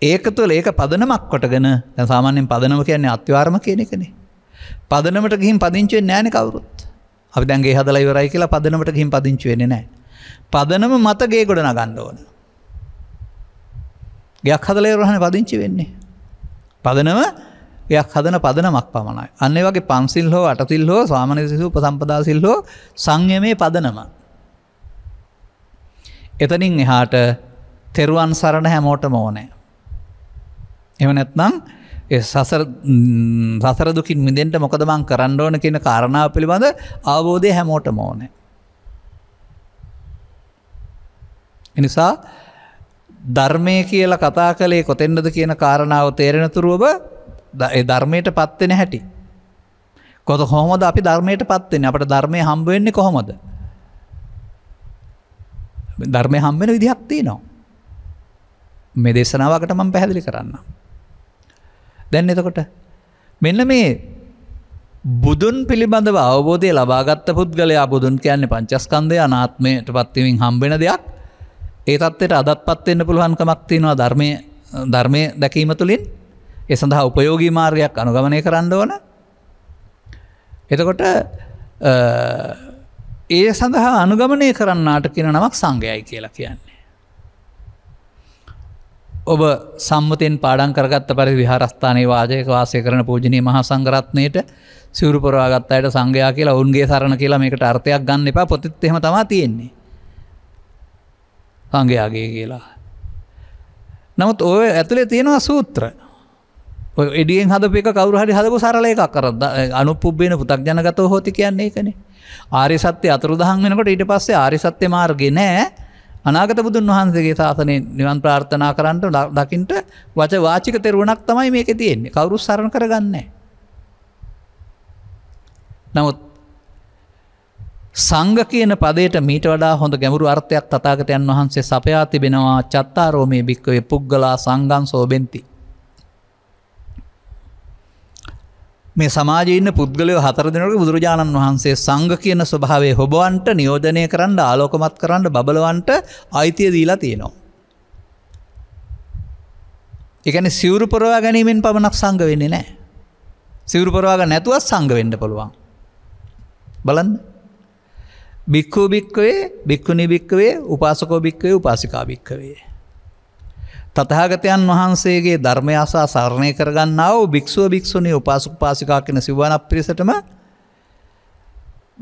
ඒක තුළ ඒක පදනමක් කොටගෙන සාමාන්‍යෙන් පදනම කියන්නේ අත්‍යවාර්ම කියන එකනේ. පදනමට ගිහින් පදිංචුවෙන් නෑන කවුරුත්. අපි දැන්ගේ හදලා ඉවරයි කියලා පදනමට ගිහින් පදිංචි වෙන්නේ නැහැ. පදනම මත ගේ ගොඩ නගන්න ඕන. ගයක් හදලා ඉවරහනේ පදිංචි වෙන්නේ. පදනම ගයක් හදන පදනමක් පමණයි. අන්න ඒ වගේ පන්සිල් හෝ අටසිල් හෝ සාමාන්‍ය සිසු උපසම්පදා සිල් හෝ සංයමයේ පදනම. එතනින් එහාට තෙරුවන් සරණ හැමෝටම ඕනේ. එහෙම නැත්නම් සසර සසරදුකින් මිදෙන්ට මොකද මං කරන්න ඕන කියන කාරණාව පිළිබඳ අවබෝධය හැමෝට මෝන. එනිසා ධර්මය කියල කතා කළේ කොතෙන්ටද කියන කාරණාව තේරෙනතුරුවබ ධර්මයට පත්වෙන හැටි. කොත හොමද අපි ධර්මයට පත්වෙන අපට ධර්මය හම්බවෙන්නේ කොහොමද. ධර්මය හම්බෙන විදිහක්තිී නවා. මේ දේශනාවකට මං පැහැදිලි කරන්න. දැන් එතකොට. මෙන්න මේ බුදුන් පිළිබඳව අවබෝධය ලබාගත්ත පුද්ගලයා බුදුන් කියන්නේ පංචස්කන්දය අනාත්මයට පත්තිවින් හම්බෙන දෙයක් ඒ තත්වට අදත් පත්වෙන්න්න පුළුවන්කමක් තියෙනවා ධර්මය ධර්මය දැකීම තුළින් ඒ සඳහා උපයෝගී මාර්ගයක් අනුගමනය කරන්න ඕන එතකොට ඒ සඳහා අනුගමනය කරන්නාට කියන නමක් සංගයයි කියලා කියන්නේ ඔබ සම්මතයෙන් පාඩන් කරගත්ත පරි විහාරස්ථානයේ වාජයක වාසය කරන පූජනය මහා සංගරත්නයට සිවරු පොරවාගත් අයට සංඝයා කියලා ඔවුන්ගේ සරණ කියලා මේකට අර්ථයක් ගන්න එපා පොතිත් එහෙම තමා තියෙන්නේ සංඝයාගේ කියලා. නමුත් ඔය ඇතුළේ තියෙනවා සූත්‍ර එඩියෙන් හදපේ කවරු හරි හදපු සරල එකක් කරද අනුපුබ්බෙන පුතක් ජනගතව හෝති කියන්නේ එකනේ ආරි සත්‍යය අතුරුදහන් වෙනකට ඊට පස්සේ ආරි සත්‍ය මාර්ගෙ නෑ අනාගත බුදුන් වහන්සේගේ ශාසනය නිවන් ප්‍රාර්ථනා කරන්නට දකිින්ට වච වාචික තෙරුවනක් තමයි මේක තියෙන්නේ කවරු සරණ කරගන්නේ. නමුත් සංග කියන පදයට මීට වඩා හොඳ ගැමුරු අර්ථයක් තතාගතයන් වහන්සේ සපයා තිබෙනවා චත්තාරෝමය භික්කවේ පුද්ගලා සංගන් සෝබෙන්ති. මේ සමාජයන්න පුද්ගලය හතර දෙනට බුදුරජාණන් වහන්සේ සංඝ කියන ස්වභාවේ හොබවන්ට නියෝජනය කරන්න ආලෝකමත් කරන්න බලවන්ට අයිතිය දීලා තියෙනවා. එකන සිවරු පොරවා ගැනීමෙන් පමණක් සංග වෙන්නේ නෑ. සිවරු පොරවාග නැතුවත් සංග වෙන්න පුළුවන්. බලන්න බික්කූ භික්කවේ බික්කුණි භික්කවේ උපාසකෝ භික්කවේ උපාසිකා භික්කවේ. තතහාගතයන් වහන්සේගේ ධර්මයාසා සරණය කරගන්නාව භික්ෂුව භික්‍ෂුණී උපාසුක පාසිකා කෙන සිවනක් පිරිසටම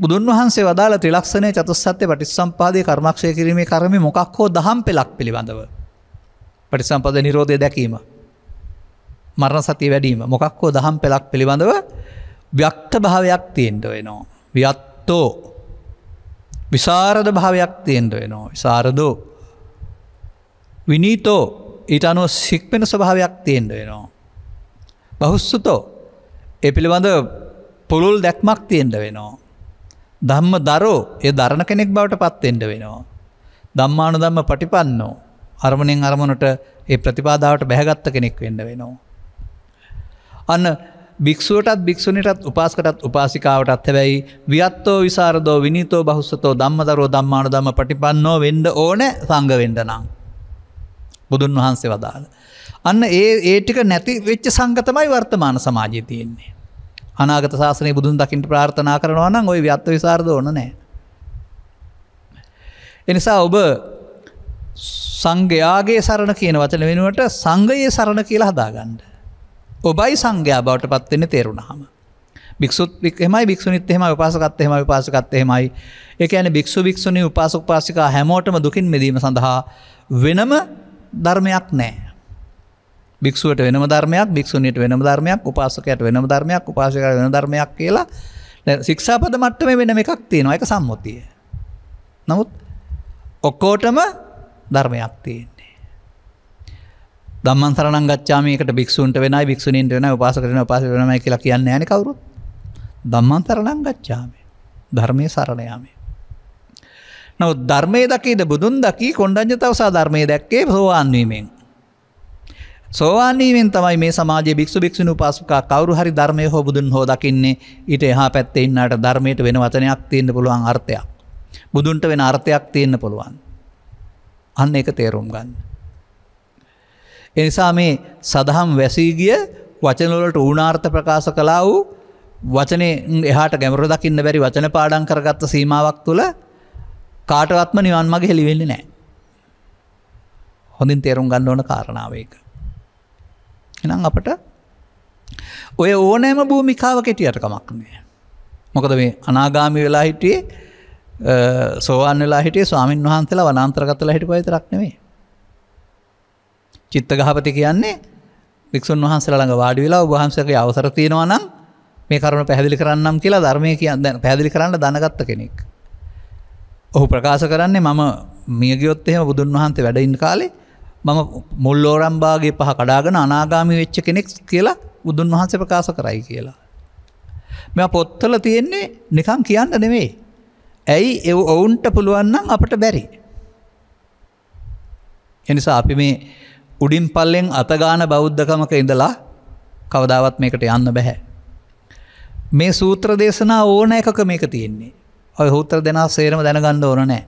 බුදුන් වහන්සේ වදාළ ත්‍රිලක්ෂණය චතුස්සත්්‍යය පටිස්සම්පාදය කර්මක්ෂය කිරීමේ කරම මොකක් හෝ දහම් පෙලක් පිළිබඳව. පටිසම්පද නිරෝධය දැකීම. මරණ සති වැඩීම මොකක් හෝ දහම් පෙලක් පිළිබඳව ව්‍යක්ත භාවයක් තියෙන්ට වෙනවා. ව්‍යත්තෝ විසාරද භාවයක් තියෙන්ට වෙනවා. විසාරදෝ විනීතෝ ඊට අනුව සික්වෙන ස්වභාවයක් තියෙන්ට වෙනවා. බහුස්සුතෝ එ පිළිබඳ පුළුල් දැක්මක් තියෙන්ට වෙනවා. දම්ම දරෝ එය දරණ කෙනෙක් බවට පත්තෙන්ට වෙනවා. දම්මානු දම්ම පටිපන්නෝ අරමණෙන් අරමුණට ඒ ප්‍රතිපාදාවට බැහගත්ත කෙනෙක් වෙන්න වෙනවා. අන්න භික්ෂුවටත් භික්ෂුණටත් උපාස්කටත් උපාසිකාවටත් හැබැයි වියත්තෝ විසාරදෝ විනිතෝ බහුස්සතෝ දම්මදරෝ දම්මාන දම පටිපන්නෝ වෙන්ඩ ඕන සංගවෙන්ඩනම්. බුදුන් වහන්සේ වදාළ. අන්න ඒ ඒටික නැති වෙච්ච සංගතමයි වර්තමාන සමාජය තියෙන්නේ. අනාගත ශාසනය බුදුන් දකිින්ට ප්‍රාර්ථනා කරනවා නම් ඔය ව්‍යත්ව විසාර්ද ඕන නෑ. එනිසා ඔබ සංඝයාගේ සරණ කියන වචන වෙනුවට සංගයේ සරණ කියලා හදාගන්න. ඔබයි සංඝයා බවට පත්වෙන්න තේරුණහම. භික්ෂුත් එමයි භික්ෂුනිත් එහෙම උපාසකත් එහෙම උපාසකත් එහෙමයි එක ඇන භික්ෂු භික්ෂුණනි උපාසක පාසිකා හැමෝටම දුකින් මෙදීම සඳහා වෙනම ධර්මයක් නෑ. භික්ෂුවට වෙනම ධර්මයක් භික්ෂුණයට වෙනම ධර්මයක් උපාසකයට වෙනම ධර්මයක් උපාසක වෙන ධර්මයක් කියලා ශික්ෂාපද මට්ටම වෙන එකක් තියෙනවා එක සම්මුතිය. නමුත් ඔක්කෝටම ධර්මයක් තියෙන්නේ. දම්මන් සරණ ගච්චාමකට භික්ෂුන්ට වෙන භික්ෂුණට වෙන උපාසකරන උපාස වෙනම කියලා කියන්න යන කවරු. දම්මන් සරණං ගච්චාමේ ධර්මය සරණයාමේ. නවත් ධර්මය දකිට බුදුන් දකි කොණ්ඩංජතවසා ධර්මය දැක්කේ සෝවාන්වීමෙන්. සෝවානීවෙන් තමයි මේ සමාජ භික්ෂ භික්ෂණු පසුකා කවරු හරි ධර්මය හෝ බුදුන් හෝ දකින්නේ ඊට එහා පැත්තෙන්නට ධර්මයට වෙන වතනයක් තියෙන්න්න පුළුවන් අර්ථයක්. බුදුන්ට වෙන අර්ථයක් තියෙන්න්න පුළුවන්. අන්න එක තේරුම් ගන්න. එනිසා මේ සදහම් වැසීගිය වචනවලට ඌනාර්ථ ප්‍රකාශ කලා වූ වචනය එහාට ගැමර දකින්න බැරි වචන පාඩන් කරගත්ත සීමාවක් තුළ කාටවත්ම නිවන් මගේ හෙළිවෙන්න නෑ. හොඳින් තේරුම් ගන්න ඕන කාරණාවයක. එනම් අපට ඔය ඕනෑම භූමිකාව කෙටියට කමක් නෑ. මොකද මේ අනාගාමි වෙලා හිටියේ සෝවාන් වෙලා හිටේ ස්වාමින් වහන්සලා වනන්තරගතලා හිටි පවිත රක්නවේ. චිත්ත ගහපති කියන්නේ භික්ෂන් වහන්සලා ළඟ වාඩි වෙලා වහන්සක අවසර තියෙනවා නම් මේ කරුණ පැහදිලි කරන්නම් කියලා ධර්මය කියන්න පැදිලි කරන්න දනගත්ත කෙනෙක්. ඔහු ප්‍රකාශ කරන්නේ මම මියගියොත් එහෙම බුදුන් වහන්සේ වැඩඉන්න කාලේ මම මුල්ලෝරම්බාගේ පහ කඩාගෙන අනාගාමි වෙච්ච කෙනෙක් කියලා බුදුන් වහන්සේ ප්‍රකාශ කරයි කියලා. මෙ පොත්තල තියෙන්නේ නිකම් කියන්න නෙවේ. ඇයි එ ඔවුන්ට පුළුවන්නම් අපට බැරි. එනිසා අපි මේ උඩින් පල්ලෙන් අතගාන බෞද්ධකමක ඉඳලා කවදාවත් මේකට යන්න බැහැ. මේ සූත්‍ර දේශනා ඕන එකක මේක තියෙන්නේ. ඔය හුත්තර දෙනා සේරම දැනගණ්ඩ ඕන නෑ.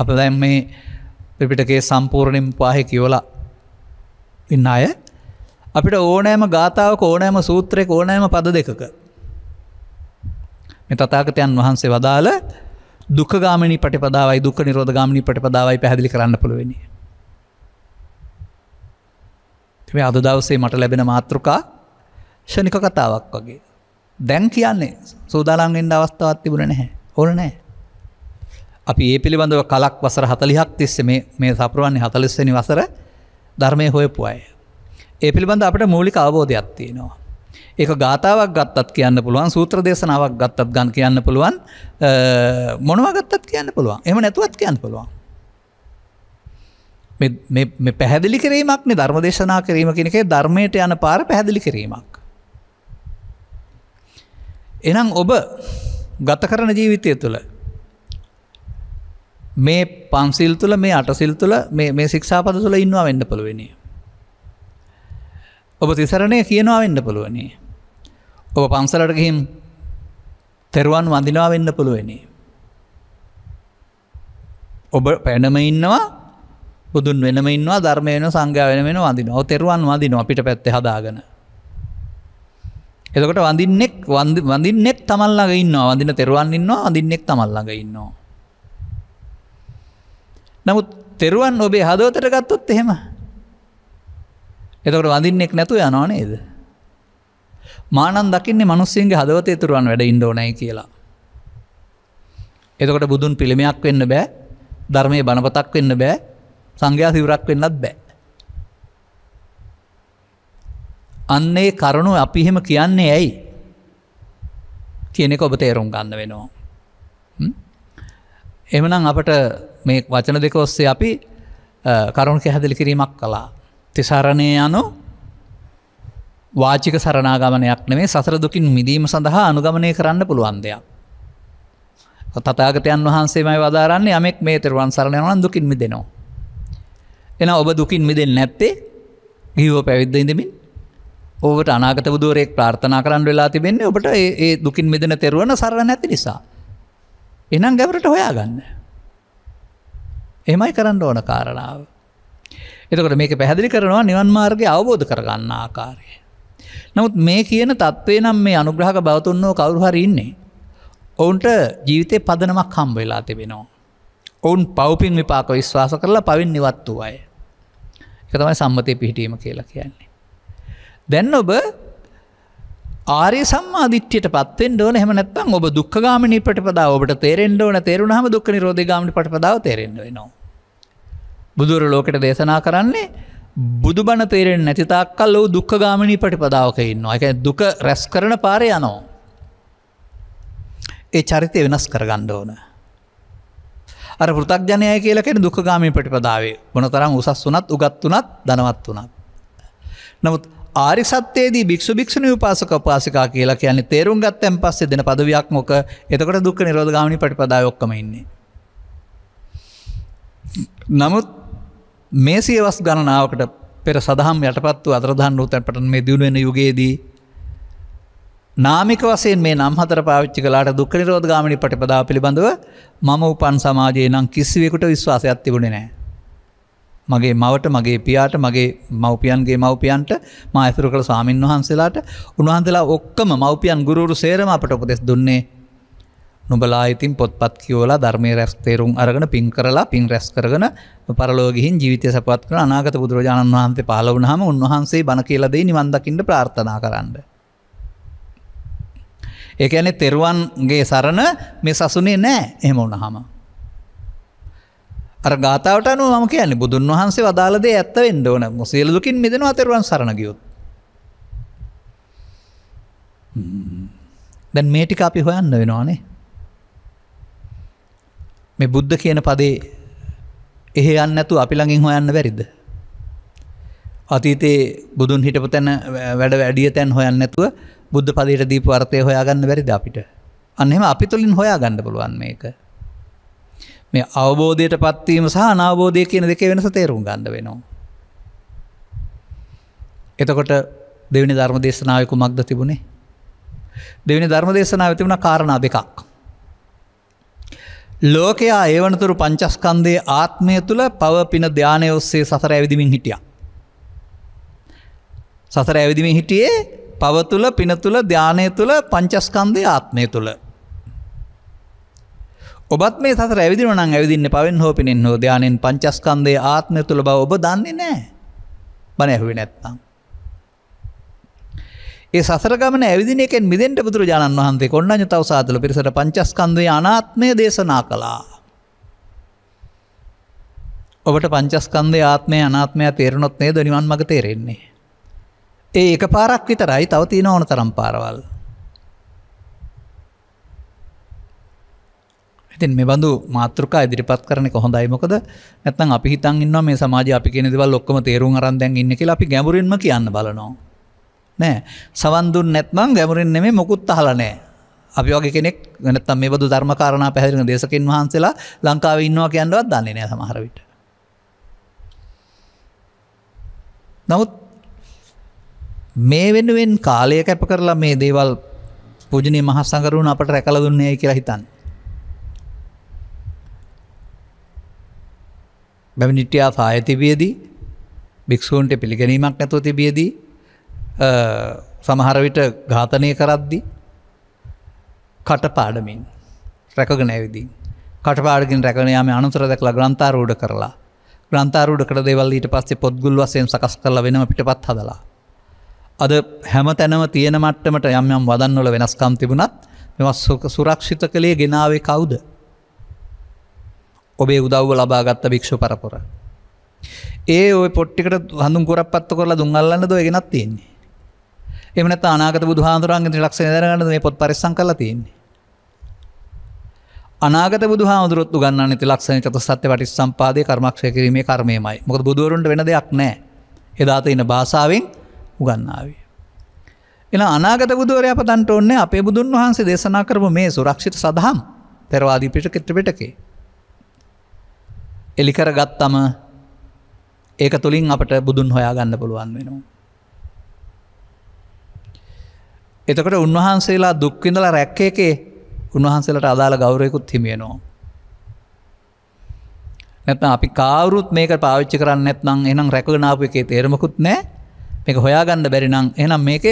අප දැන් මේ පිපිටකේ සම්පූර්ණින් පාහි කියෝලා ඉන්න අය අපිට ඕනෑම ගාථාව ඕනෑම සූත්‍රය ඕනෑම පද දෙකක. මෙ තතාකතයන් වහන්සේ වදාළ දුකගාමනි පටිපදාවයි දුක නිරෝධ ගාමනි පටිපදාවයි පැදිලි කරන්න පුළුවනි. මේ අද දවසේ මට ලැබෙන මාතෘකා ෂණික කතාවක් වගේ. දැන් කියන්නේ සූදාලාන්ගෙන්ට අවස්ථාවත් තිබුණ නැහැ ඕන නෑ අපි ඒ පිළිබඳව කලක් වසර හතලිහක් තිස්ස මේ සපරුවන්නේ හතලිස්සනි වසර ධර්මය හොයපු අය ඒ පිළිබඳ අපට මූලික අවබෝධයක් තියෙනවා ඒක ගාතාවක් ගත්තත් කියන්න පුළුවන් සූත්‍ර දේශනාවක් ගත්තත් ගන් කියන්න පුළුවන් මොනවගත්තත් කියන්න පුළුවන් එම නැතුවත් කියන්න පුළුවන් පැහැදිලි කිරීමක් ධර්ම දේශනා කිරීම කෙනෙකේ ධර්මයට යන පාර පැහැදිලි කිරීමක් එනම් ඔබ ගත කරන ජීවිතය තුළ මේ පන්සිල් තුළ මේ අටසිල් තුළ මේ ශික්ෂාපද තුළ ඉන්නවා වෙන්න පුළුවනි. ඔබ තිසරණය කියනවා වෙන්න පුළුවනි. ඔබ පන්සලට ගහිම් තෙරුවන් වඳිනවා වෙන්න පුළුවනි. ඔබ පැනම ඉන්නවා බුදුන් වෙනම ඉන්නවා ධර්මයන සංඝ වෙන වෙන වඳිනවා තෙරුවන් වදිනවා අපිට පැත්තේ හදාගන්න එතකොට වඳින්නෙක් වඳින්නෙක් තමල්ලඟ ඉන්නවා වඳින තෙරවන් ඉන්නවා අඳින්නෙක් තමල්ලඟ ඉන්නවා. නමුත් තෙරුවන් ඔබේ හදෝතර ගත්තොත් එහෙම. එතකට වඳින්නෙක් නැතු යනවා නේද. මානන් දකින්නේ මනුස්සයන්ගේ හදවත තුරුවන් වැඩ ඉන්ඩෝනයි කියලා. එතකට බුදුන් පිළිමයක් වෙන්න බෑ ධර්මය බණපතක් වෙන්න බෑ සංඝයා සිවරක් වෙන්නත් බෑ. අන්නේ කරුණු අපි එහෙම කියන්නේ ඇයි කියනෙ ඔබ තේරුම් ගන්න වෙනවා. එමනම් අපට මේ වචන දෙක ඔස්සේ අපි කරුණු කැහැදිලි කිරීමක් කලා. තිසරණය යනු වාචික සරණාගමනයක් නෙේ සසර දුකින් මිදීම සඳහා අනුගමනය කරන්න පුළුවන් දෙයක්. තතාගතයන් වහන්සේමයි වදාරන්නේ යමෙක් මේ තෙරුවන් සරණයනන් දුකින් මිදෙනවා. එන ඔබ දුකින් මිදෙන් නැත්තේ ගීවෝ පැවිද්ධ ඉඳමින් ඕකට අනාගත බුදුවරෙක් ප්‍රාර්ථනා කරන්න වෙලා තිබෙන්නේ ඔබට ඒ දුකින් මෙදන තෙරුවන සරණ නැති නිසා. එනම් ගැවරට හොයාගන්න. එමයි කරන්න ඕන කාරණාව. එතකට මේක පැහැදිලි කරනවා නිවන් මාර්ගය අවබෝධ කරගන්න ආකාරය. නමුත් මේ කියන තත්වේ නම් මේ අනුග්‍රහක බවතුන්නෝ කවරු හරි ඉන්නේ. ඔවුන්ට ජීවිතය පදනමක් හම්බ වෙලා තිබෙනවා. ඔවුන් පවපින් විපාක විශ්වාස කරලා පවින් නිවත් වූ අය. එක තමයි සම්මතය පිහිටීම කියලා කියන්නේ. දැන් ඔබ ආරය සම්මාධිච්්‍යයට පත්වෙන් ඕන හමනත්තම් ඔබ දුක්ගාමනි පටපදා ඔබට තේරෙන්ට ඕන තේරුණහම දුක් නිරෝධගාමි පටපදාව තේරෙන්වෙනවා. බුදුර ලෝකට දේශනා කරන්නේ බුදුබන තේරෙන් නැතිතාක්කල් ඔව දුක්ගාමනී පටිපදාවක ඉන්නවා එක දුක රැස් කරන පාරය යනෝ. ඒ චරිතය වෙනස් කරගණ්ඩ ඕන. අර පෘතක්ජනය කියලකට දුකගාමී පටිපදාවේ මොන තරම් උසස් වනත් උගත් වනත් දනවත් වනත්. නමුත් ආරි සත්‍යයේදී භික්ෂු භික්ෂණ උපාසක උපාසිකා කියලා කියන්නේ තේරුම් ගත්තන් පස්සේ දෙන පදවියක් මොක එතකොට දුක්ඛ නිරෝධ ගාමිනී ප්‍රතිපදාව ඔක්කොම ඉන්නේ. නමුත් මේ සියවස් ගණනාවකට පෙර සදහම් යටපත් වූ අතරදහන් වූ තැන්පට මේ දියුණු වෙන යුගයේදී නාමික වශයෙන් මේ නම් හතර පාවිච්චි කළාට දුක්ඛ නිරෝධ ගාමිනී ප්‍රතිපදාව පිළිබඳව මම උපන් සමාජයේ නම් කිසිවෙකුට විශ්වාසයක් තිබුණේ නැහැ. මගේ මවට මගේ පියාට මගේ මව්පියන්ගේ මව්පියන්ට මා ඇතුරු කළ සාමීන් වහන්සේලාට උන්වහන්සලා ඔක්කම මව්පියන් ගුරුරු සේරම අපට උපදෙස් දුන්නේ නොබලා ඉතින් පොත්පත් කියෝලා ධර්මය රැස් තේරුම් අරගෙන පින් කරලා පින් රැස් කරගෙන පරලෝගිහින් ජීවිතය සපත් කර අනාගත බුදුරජාණන් වහන්සේ පහල වුණහම උන්වහන්සේ බණ කියලදේ නිවන්දකින්ට ප්‍රාර්ථනා කරන්න. ඒ ඇනෙ තෙරුවන්ගේ සරණ මේ සසුනේ නෑ එහෙම උනහම. අර ගාතාවට අනුව ම කියන්නේ බුදුන් වහන්සේ වදාලද ඇත්ත වෙන්ඩ ඕන මුසේල දුකින් මෙදෙන අතරවන් සරණගයොත් දැන් මේටික අපි හොයන්න වෙනවානේ මේ බුද්ධ කියන පදේ එහෙ යන්න ඇතු අපි ළඟින් හොයන්න වැරිද අතීතයේ බුදුන් හිටප තැන වැඩ වැඩිය තැන් හොයන්න නැතුව බුද්ධ පදිට දීප වර්තය හොයාගන්න වැරිද අපිට අන්නෙම අපි තුළින් හොයා ගණඩ පුළුවන් මේක මේ අවබෝධයට පත්වීම සහ නාබෝධය කියන දෙක වෙනස තේරුම් ගන්න වෙනවා. එතකොට දෙවනි ධර්ම දේශනාවකු මක්ද තිබුණේ. දෙවනි ධර්ම දේශනාව තිබුණ කාරණා දෙකක්. ලෝකයා ඒවනතුරු පංචස්කන්දේ ආත්මය තුළ පවපින ධ්‍යානය ඔස්සේ සතර ඇවිදිමින් හිටිය. සතර ඇවිදිමින් හිටියේ පවතුළ පින තුළ ධ්‍යානය තුළ පංචස්කන්දේ ආත්මය තුළ ඔබත් මේ සතර ඇවිදිනවනං ඇවිදින්න පවෙන් හෝපිනෙන් හෝ ධ්‍යානෙන් පංචස්කන්දේ ආත්මය තුළ බව ඔබ දන්නේ නෑ බන ඇහුවේ නැත්තං. ඒ සසරගමන ඇවිදිනෙන් මිදෙන්ට බුදුරජාණන් වහන්සේ කොන්නඥ තවසාතුල පිරිසට පංචස්කන්දේ අනාත්මය දේශනා කළා. ඔබට පංචස්කන්දේ ආත්මය අනාත්මය තේරනොත් නේ දනිවන් මග තේරෙන්නේ. ඒ එක පාරක් විතරයි තවතින ඕන තරම් පාරවල්. ඉතින් මේ බඳු මාතෘකා ඉදිරිපත් කරන කොහොඳයි මොකද නැත්නම් අපි හිතන් ඉන්න මේ සමාජ අපි කියන දේවල් ඔක්කොම තේරුම් අරන් දැන් ඉන්න කියලා අපි ගැඹුරින්ම කියන්න බලනවා නෑ සවන් දුන් නැත්නම් ගැඹුරින් නෙමෙයි මොකුත් අහලා නෑ අපි වගේ කෙනෙක් නැත්නම් මේ බඳු ධර්ම කාරණා පැහැදිලින දේශකින් වහන්සේලා ලංකාවේ ඉන්නවා කියනවත් දන්නේ නෑ සමහර විට නමුත් මේ වෙනුවෙන් කාලය කැප කරලා මේ දේවල් පූජනය මහසඟරුන් අපට රැකල දුන්නේ කියලා හිතන්න බැමිනිිටියා පාය තිබියදී භික්‍ෂූන්ට පිළිගැනීමක් ඇතුව තිබියදී සමහරවිට ඝාතනය කරද්දි කටපාඩමින් රැකගෙන ඇවිදිී. කටපාඩගින් රැකනයාම අනුතර දැක්ල ග්‍රන්තාරූඩ කරලා ග්‍රන්තාරූඩකට දෙවල් ඊට පස්සේ පොද්ගුල් වසයෙන් සකස් කරල වෙන පිට පත් හදලා. අද හැම තැනම තියෙන මට්ටමට යම් යම් වදන්නොල වෙනස්කම් තිබුණත් මෙවස්සෝක සුරක්ෂිත කළේ ගෙනාවේ කවුද. ඔබේ උදව්ව ලබාගත්ත භික්ෂු පරපොර. ඒ ඔය පොට්ටිකට හඳුන් කොරක් පත්ත කරලා දුන්ගල්ලන්න දොය ගෙනත් තියෙන්නේ. එමනත් අනාගත බුදුහාන්දුරන්ගේ ලක්ෂ දරගන්න මේ පොත් පරිසං කල තියෙන්නේ. අනාගත බුදුහාමුදුරොත් ගන්න නති ලක්ෂණ චත සත්‍ය පටි සම්පාදය කර්මක්ෂය කිරීමේ කර්මයමයි මොක බුදුවරුන්ට වෙන දෙයක් නෑ එදාත ඉන්න භාසාාවෙන් උගන්නාවේ. එන අනාගත බුදුවරය පතන්ට ඔන්නේ අපේ බුදුන් වහන්සේ දේශනා කරම මේ සුරක්ෂිත සඳහම් තෙරවාදී පිට කෙත්‍ර පිටකේ. එලිකර ගත්තම ඒක තුළින් අපට බුදුන් හොයා ගන්න පුළුවන් වෙනවා. එතකට උන්වහන්සේලා දුක්විඳල රැක්ක එකේ උන්වහන්සේලට අදාළ ගෞරයකුත් හිමියනවා. නැත්න අපි කාවරුත් මේක පාවිච්චි කරන්න නැත්නම් එනම් රැකගනාප එකේ තේරමකුත් නෑ මේක හොයාගන්න බැරිනම් එනම් මේක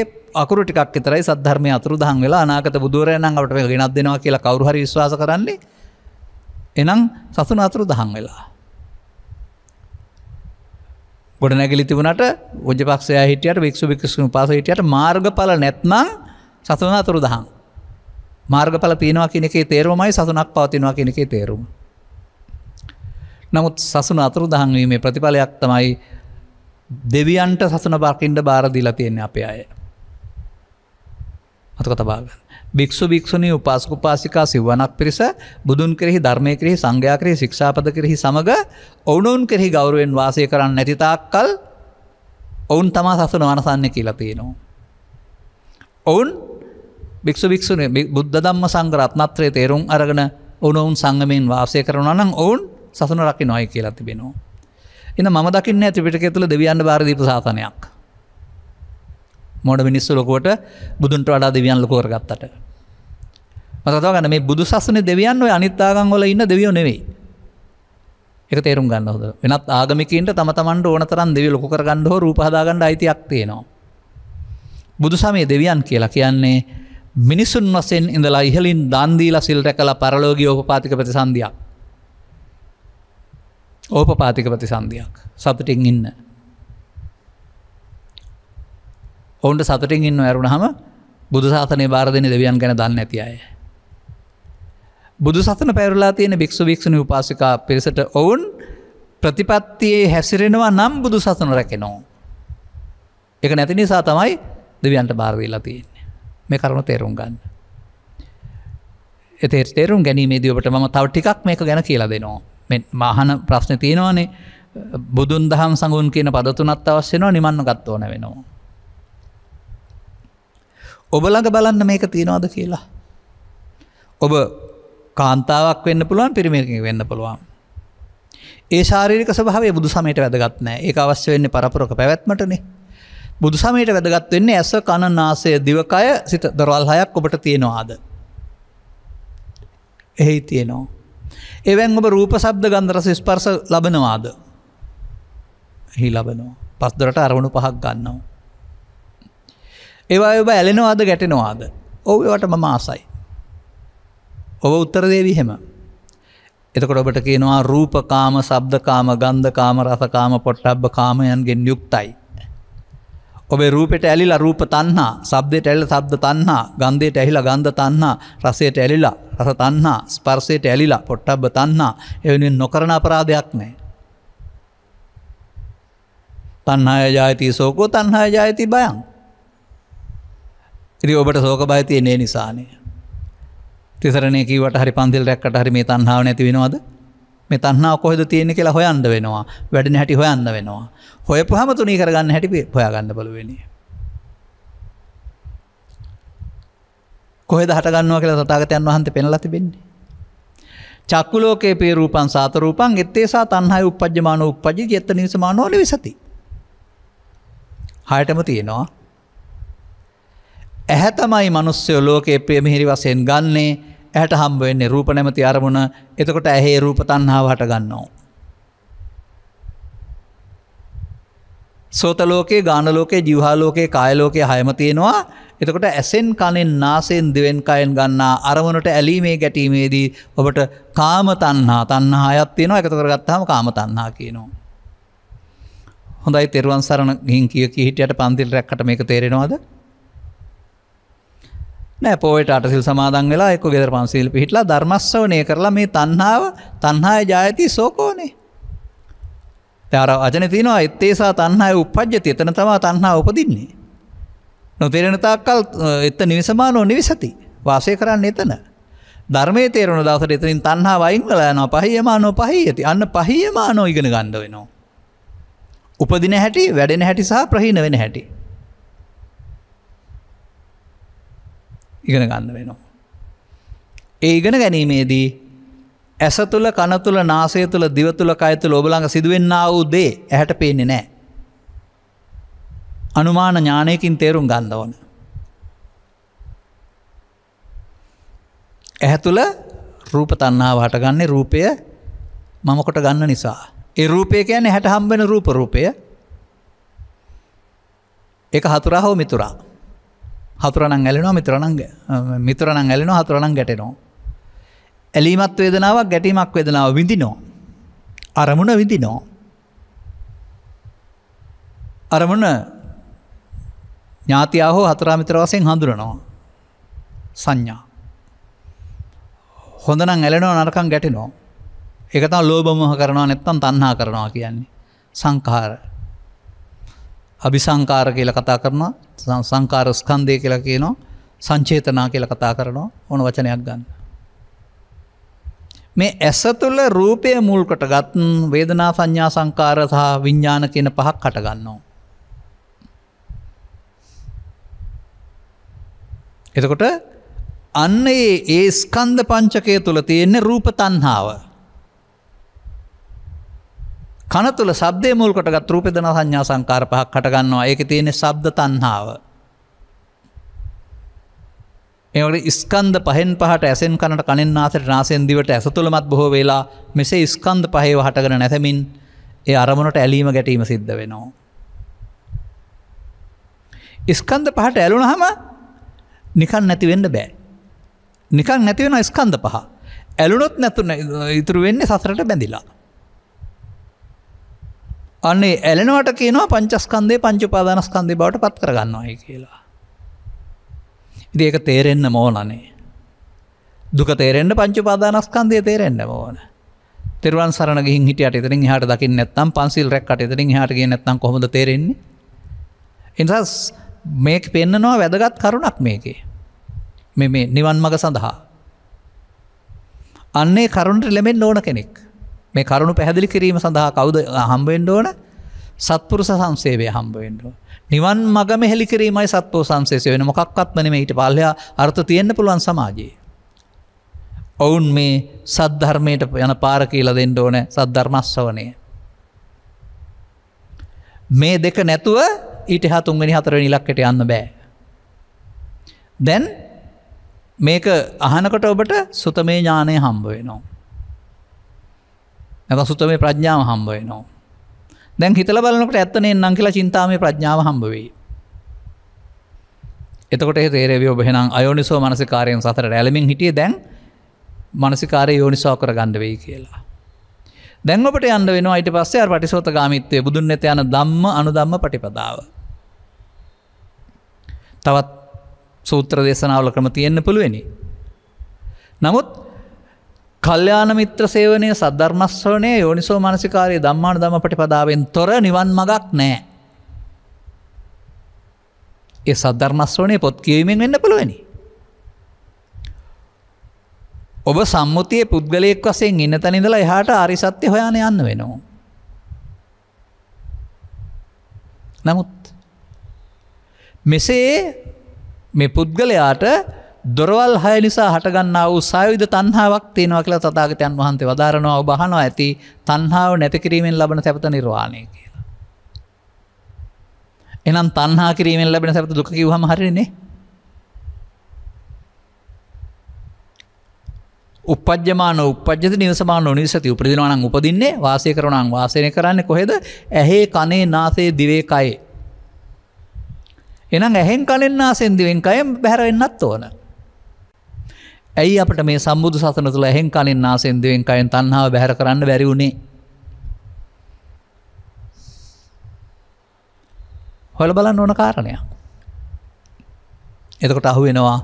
අකුරු ටිකක් තරයි සද්ධර්මය අතුරු දහන් වෙලා අනාගත බුදුරයනම් අපට මේ ගෙනත් දෙෙනවා කියලා කවරුහරි විශ්වාස කරන්නේ එනම් සසුන අතුරු දහන් වෙලා. ගොඩ නැගලි තිබුණට ගජපක්ෂය හිටියට වික්ෂ භික්ෂු පස හිටියට මාර්ගඵල නැත්නම් සතුන අතුරු දහම්. මාර්ගඵල තියෙනවා කෙනෙකේ තේරුමයි සතුනක් පවතිනවා කෙනෙකේ තේරුම්. නමුත් සසුන අතුරු දහන්වීමේ ප්‍රතිඵලයක් තමයි දෙවියන්ට සසන බර්කින්ට බාරදිලා තියෙන්නේ අපේ අය. අතක තබාගන්න. භික්ෂු භික්ෂුණී උපාසක උපාසිකා සිවණක් පිරිස බුදුන් කෙරෙහි ධර්මය කෙරෙහි සංඝයා කෙරෙහි ශික්ෂාපද කෙරෙහි සමග ඔවුනොවුන් කෙරෙහි ගෞරවෙන් වාසය කරන්න නැතිතාක්කල් ඔවුන් තමා සසන වනසන්න කියලා තියෙනවා. ඔවුන් භික්ෂු භික්ෂුණේ බුද්ධ ධම්ම සංගරත්නත්‍රය තේරුම් අරගෙන ඔවුනොවුන් සංගමයෙන් වාසය කරනවා නම් ඔවුන් සසන රකි නොයි කියලා තිබෙනවා. එන ම දකින්න ඇතිපිටක තුළ දෙවියන්න භාරදීප සාතනයක්. මොඩ මිනිස්සු ලොකුවට බුදුන්ට වඩා දෙවියන් ලොකෝර ගත්තට. මතවා ගන්න මේ බුදු සසන දෙවියන් ඔය අනිත්තාගංගොල ඉන්න දෙවියෝ නෙවෙයි එක තේරුම් ගන්න හොද වෙනත් ආගමිකන්ට තම තමන්ට ඕන තරන් දෙවි ලොක කරගන්න හෝ රූපහදාගන්න අයිතියක් තියෙනවා. බුදු සමය දෙවියන් කියලා කියන්නේ මිනිසුන් වසෙන් ඉඳලා ඉහලින් දන්දීල සිල් රැකල පරලෝගී ඕපපාතික ප්‍රතිසන්ධයක්. ඕපපාතික ප්‍රතිසන්ධයක් සතුටින් ඉන්න. ඔවුන්ට සතුටින් ඉන්න ඇරුණ හම බුදුසාතනය බාරදනි දෙවියන් ගැන දන්න ඇති අය. බුදු සසන පැරලා තියෙන භික්ෂු භික්ෂණ උපාසිකා පිරිසට ඔවුන් ප්‍රතිපත්තියේ හැසිරෙනවා නම් බුදු සසන රැකෙනෝ. එක නැති නිසා තමයි දෙවියන්ට භාරවීලා තියෙන්නේ මේ කරුණු තේරුම් ගන්න. එතේ තේරුම් ගැනීමේදීවට ම තව ටිකක් මේක ගැන කියලා දෙනවා මහන ප්‍රශ්න තියෙනවානේ බුදුන් දහම් සඟුන් කියන පදතුනත් අවශ්‍යනවා නිමන්න ගත්තෝන වෙනවා. ඔබලඟ බලන්න මේක තියෙනවාද කියලා. ඔබ කාන්තාවක් වෙන්න පුළුවන් පිරිමියකින් වෙන්න පුළුවන්. ඒ ශාරීරික ස්වභාවය බුදු සමයට වැදගත් නෑ ඒ අවශ්‍ය වෙන්නේ පරපුරක පැවැත්මටනේ. බුදු සමයට වැදගත් වෙන්නේ ඇස කණ නාසය දිවකය සිත දොරල් හයක් ඔබට තියෙනවාද. එහි තියෙනවා. එවැන් ඔබ රූප සබ්ද ගන්දරස ස්පර්ස ලබනවාද. හි ලබනවා පස්දොරට අරවුණු පහක් ගන්නවා. ඒවා ඔබ ඇලෙනවාද ගැටෙනවාද. ඔවවට මම ආසයි. ඔබ උත්තරදේවි හෙම. එතකොට ඔබට කියනවා රූපකාම සබ්දකාම ගන්ධකාම රසකාම පොට්ටබ්බ කාමයන්ගෙන් යුක්තයි. ඔබේ රූපෙට ඇලිලා රූප තන්හා සබ්දයට ඇල සබ්ද තන්හා ගන්ධයට ඇහිලා ගන්ධ තන්හා රසයට ඇලිලා රස තන්හා ස්පර්සයට ඇලිලා පොට්ටබ්බ තන්හා එවනින් නොකරන අපරාධයක් නෑ. තන්හාය ජායති සෝකෝ තන්හාය ජායති බයන්. ඉරි ඔබට සෝක භයතියන්නේ නිසානය. තිසරණය කීවට හරි පන්දිල් රැක්කට හරි මේ තන්හාාව නැතිවෙනවාද මේ තන්නා කොහෙද තියෙන කියලා හොයන්න වෙනවා වැඩන හැටි හොයන්න වෙනවා හොය පහම තුනී කරගන්න හැටි හොයාගන්න බලවෙනි. කොහෙද හටගන්නවා කියලා සතාගතයන් වහන්ත පෙනල තිබෙන්නේ. චක්කුලෝකේ පේරූපන් සාතරූපන් එත්තේසා තන්හයි උපද්්‍යමාන උපජි එත්ත නිසමානෝන විසති. හයටම තියෙනවා. ඇහැතමයි මනුස්්‍යයෝ ලෝකයේ ප්‍රියමිහිරි වසයෙන් ගන්නේ ඇට හම්බවෙන්නේ රූප නැමති අරමුණ එතකොට ඇහේ රූප තන්හාාව හටගන්නවා. සෝතලෝකයේ ගානලෝකයේ ජිවහාලෝකයේ කායලෝකයේ හයමතියෙනවා එතකොට ඇසෙන් කණෙන් නාසයෙන් දෙවෙන් කයෙන් ගන්නා අරමුණට ඇලීමේ ගැටීමේදී ඔබට කාම තන්හා තන්නහා අයත් තියෙනවා එකතකර ගත්තාම කාම තන්නා කියනවා. හොඳයි තෙරුවන් සරණ ගින් කිය කිහිටියට පන්තිල් රැක්කට මේක තේරෙනවාද නෑ පෝයට අටසිල් සමාදන් වෙලා එක්ක ගෙදර පන්සිල් පිහිටලා ධර්මස්සවනය කරලා මේ තන්හාාව තන්හාය ජායති සෝකෝනේ. තර අජන තිනවා එත්තේසා තන්හාය උපද්ජති එතන තමා තන්හා උපදින්නේ. නොතෙරෙන තාක්කල් එත්ත නිවිසමානෝ නිවිසති වාසය කරන්න එතන. ධර්මය තේරුණු දවසට එතනින් තන්හා වයිංගලයනවා පහියමානෝ පහහි ඇති අන්න පහියමානෝ ඉගෙන ගණඩ වෙනවා. උපදින හැටි වැඩෙන හැටි සහ ප්‍රහින වෙන හැටි. ඉගෙන ගන්න වෙනවා. ඒ ඉගෙන ගැනීමේදී ඇස තුළ කනතුළ නාසය තුළ දිවතුළ කයතුළ ඔබළඟ සිදුවෙන්න වූ දේ ඇහැට පේන්නේ නෑ. අනුමාන ඥානයකින් තේරුම් ගන්න ඕන. ඇහැතුළ රූප තන්නාව හටගන්නේ රූපය මමකොට ගන්න නිසා. ඒ රූපය කියන්නේ හැට හම්බෙන රූප රූපය එක හතුරා හෝ මිතුරා. හතුරනං ඇලෙනවා මිතරනං මිතරනං ඇලෙනවා හතුරනං ගැටෙනවා. ඇලීමත් වේදනාවක් ගැටීමක් වෙදනාව විඳිනෝ. අරමුණ විඳිනෝ. අරමුණ ඥාතියා හෝ හතරාමිතර වසයෙන් හඳුරනවා. සංඥා. හොඳනම් ඇලෙනෝ නරකං ගැටෙනෝ. එකතම් ලෝබමහ කරනවා නැත්තම් තන්හා කරනවා කියන්නේ. සංකාර. අභිසංකාර කියල කතා කරනවා සංකාර ස්කන්දය කියලා කියනවා සංචේතනා කියල කතා කරනවා ඕන වචනයක් ගන්න. මේ ඇස තුළ රූපය මුල්කට ගත් වේදනා සංඥා සංකාර සහ විඤ්ඥාන කියන පහක් කටගන්නවා. එතකොට අන්න ඒ ස්කන්ධ පංචකය තුළ තියෙන්නේ රූප තන්හාාව කන තුළ සබ්දය මුල්කටගත් රූපෙදන සංඥා සංකාර පහක් කටගන්නවා ඒක තියෙන සබ්ද තන්හාාව. එවට ස්කන්ද පහෙන් පහට ඇසෙන් කනට කනින් නාසට නාසෙන්දිවට ඇස තුළමත් බොහෝ වෙලා මෙසේ ස්කන්ද පහේව හටගෙන නැතැමින් ඒ අරමුණට ඇලීම ගැටීම සිද්ධ වෙනවා. ඉස්කන්ද පහට ඇලුණ හම නිකන් නැතිවෙන්න බෑ. නිකන් නැතිවෙන ස්කන්ද පහ. ඇලුනොත් නැතුන ඉතුරු වෙන්න සසරට බැඳිලා. අන්නේ ඇලෙනවට කියනවා පංචස්කන්දේ පංචුපාදානස්කන්දේ බවට පත් කරගන්නවායි කියලා. ඉදික තේරෙන්න්න මෝනනේ. දුක තේරෙන්ට පංචුපාදානස්කන්දය තේරෙන්න්න ඕන. තෙරවන් සරන ගින් හිට අතරින් හට දකි නැත්තම් පන්සිල් රැක්කට එතරින් හටගේ නැත්තම් කොමද තේරෙන්නේ. එනිසස් මේක පෙන්න්නනවා වැදගත් කරුණක් මේකේ. මෙ මේ නිවන් මග සඳහා. අන්නේ කරුණට ලෙමෙන් ඕන කෙනෙක්. මේ කරුණු පැහැදිලි කිරීම සඳහා කවුද හම්බෙන්ඩෝන සත්පුරුස සංසේවය හම්බෙන්ඩෝ. නිවන් මගම හෙළි කිරීමයි සත්පෝ සංසේය වෙන මොක්වත්මනම හිට පල්ලයා අර්ථ තියෙන්න්න පුළුවන් සමාජයේ. ඔවුන් මේ සද්ධර්මයට යන පාර කියල දෙන්න ඕන සද්ධර්මස්සවනය. මේ දෙක නැතුව ඊට හතුන්ගනි හතර නිලක්කට යන්න බෑ. දැන් මේක අහනකොට ඔබට සුතමේ ඥානය හම්බ වෙනවා. නැත සුතමේ ප්‍රඥාව හම්බ වෙනවා. දැන් හිතල බලනකට ඇත්තන එන්නම් කියලා චින්තාමේ ප්‍රඥාව හම්බවෙයි. එතකොට තේරවි ඔබහෙනම් අයෝනිසෝ මනසිකාරයෙන් සතර ඇලමින් හිටිය දැන් මනසිකාරය යෝනිසෝ කර ගණඩ වෙයි කියලා. දැන්වට අන්න වෙන අට පස්සේ පටිසෝත ගාමිත්වය බුදුන් නැත යන දම්ම අනුදම්ම පටිපදාව. තවත් සූත්‍ර දේශනාවල ක්‍රම තියෙන්න්න පුළුවනි. නමුත් කල්්‍යයාන මිත්‍ර සේවනය සද්ධර්මස්වනය යෝනිසෝ මනසිකාරය දම්මාන දම පටිපදාවෙන් තොර නිවන් මගක් නෑ. ඒ සද්ධර්මස්වනය පොත් කියවීමෙන් වෙන්න පුළුවනි. ඔබ සම්මුතිය පුද්ගලයෙක් වසයෙන් ඉන්න තනිදලා එහාට ආරිසත්‍ය හොයාන යන්න වෙනවා. නමුත් මෙසේ මේ පුද්ගලයාට දොරවල් හය නිසා හටගන්නා වූ සයුධ තන්හාාවක් තියෙනවා කියලා තතාගතයන් වහන්සේ වදාරනවා ඔබහනෝ ඇති තන්හාාව නැතිකිරීමෙන් ලබන සැපත නිර්වාණය කියලා. එනම් තන්හා කිරීමෙන් ලැබෙන සැපත දුක කිවහම හරිනේ. උපද්්‍යමාන උපද්ජති නිවසමාන නිසති උපදිනවනං උපදින්නේ වාසය කරනං වාසනය කරන්න කොහෙද ඇහේ කනේ නාසේ දිවේකයේ. එනම් ඇහෙන් කලෙන් නාසෙන්දිවෙන්කයම් බැහරවෙන්නත් ඕන. ඇයි අපට මේ සම්බුදු සසන තුළ එහෙන් කලින් නාසෙන්දුවෙන් කයෙන් තන්හාාව බැහර කරන්න බැරි වුණේ හොල බලන්න ඕන කාරණයක් එතකොට අහුවෙනවා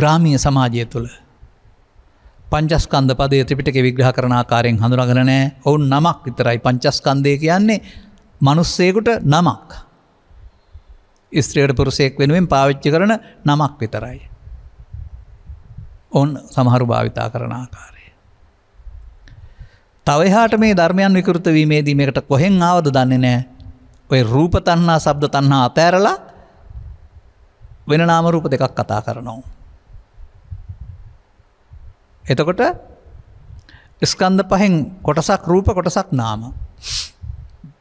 ග්‍රාමීය සමාජය තුළ පංචස්කන්ද පදේ ත්‍රිපිටක විග්‍රහ කරනාකාරයෙන් හඳුරගනෑ ඔවුන් නමක් විතරයි පංචස්කන්දය කියන්නේ මනුස්සයකුට නමක් ස්ත්‍රයට පුරුසයෙක් වෙනුවෙන් පාවිච්චි කරන නමක් විතරයි ඔන් සමහරු භාවිතා කරන ආකාරය. තවහාට මේ ධර්මයන් විකෘත වීමේදීමකට කොහෙෙන් ආවද දන්නේ නෑ ඔය රූප තන්නා සබ්ද තන්නා අතෑරලා වෙන නාම රූප දෙකක් කතා කරනවා. එතකොට ස්කන්ධ පහෙන් කොටසක් රූප කොටසක් නාම.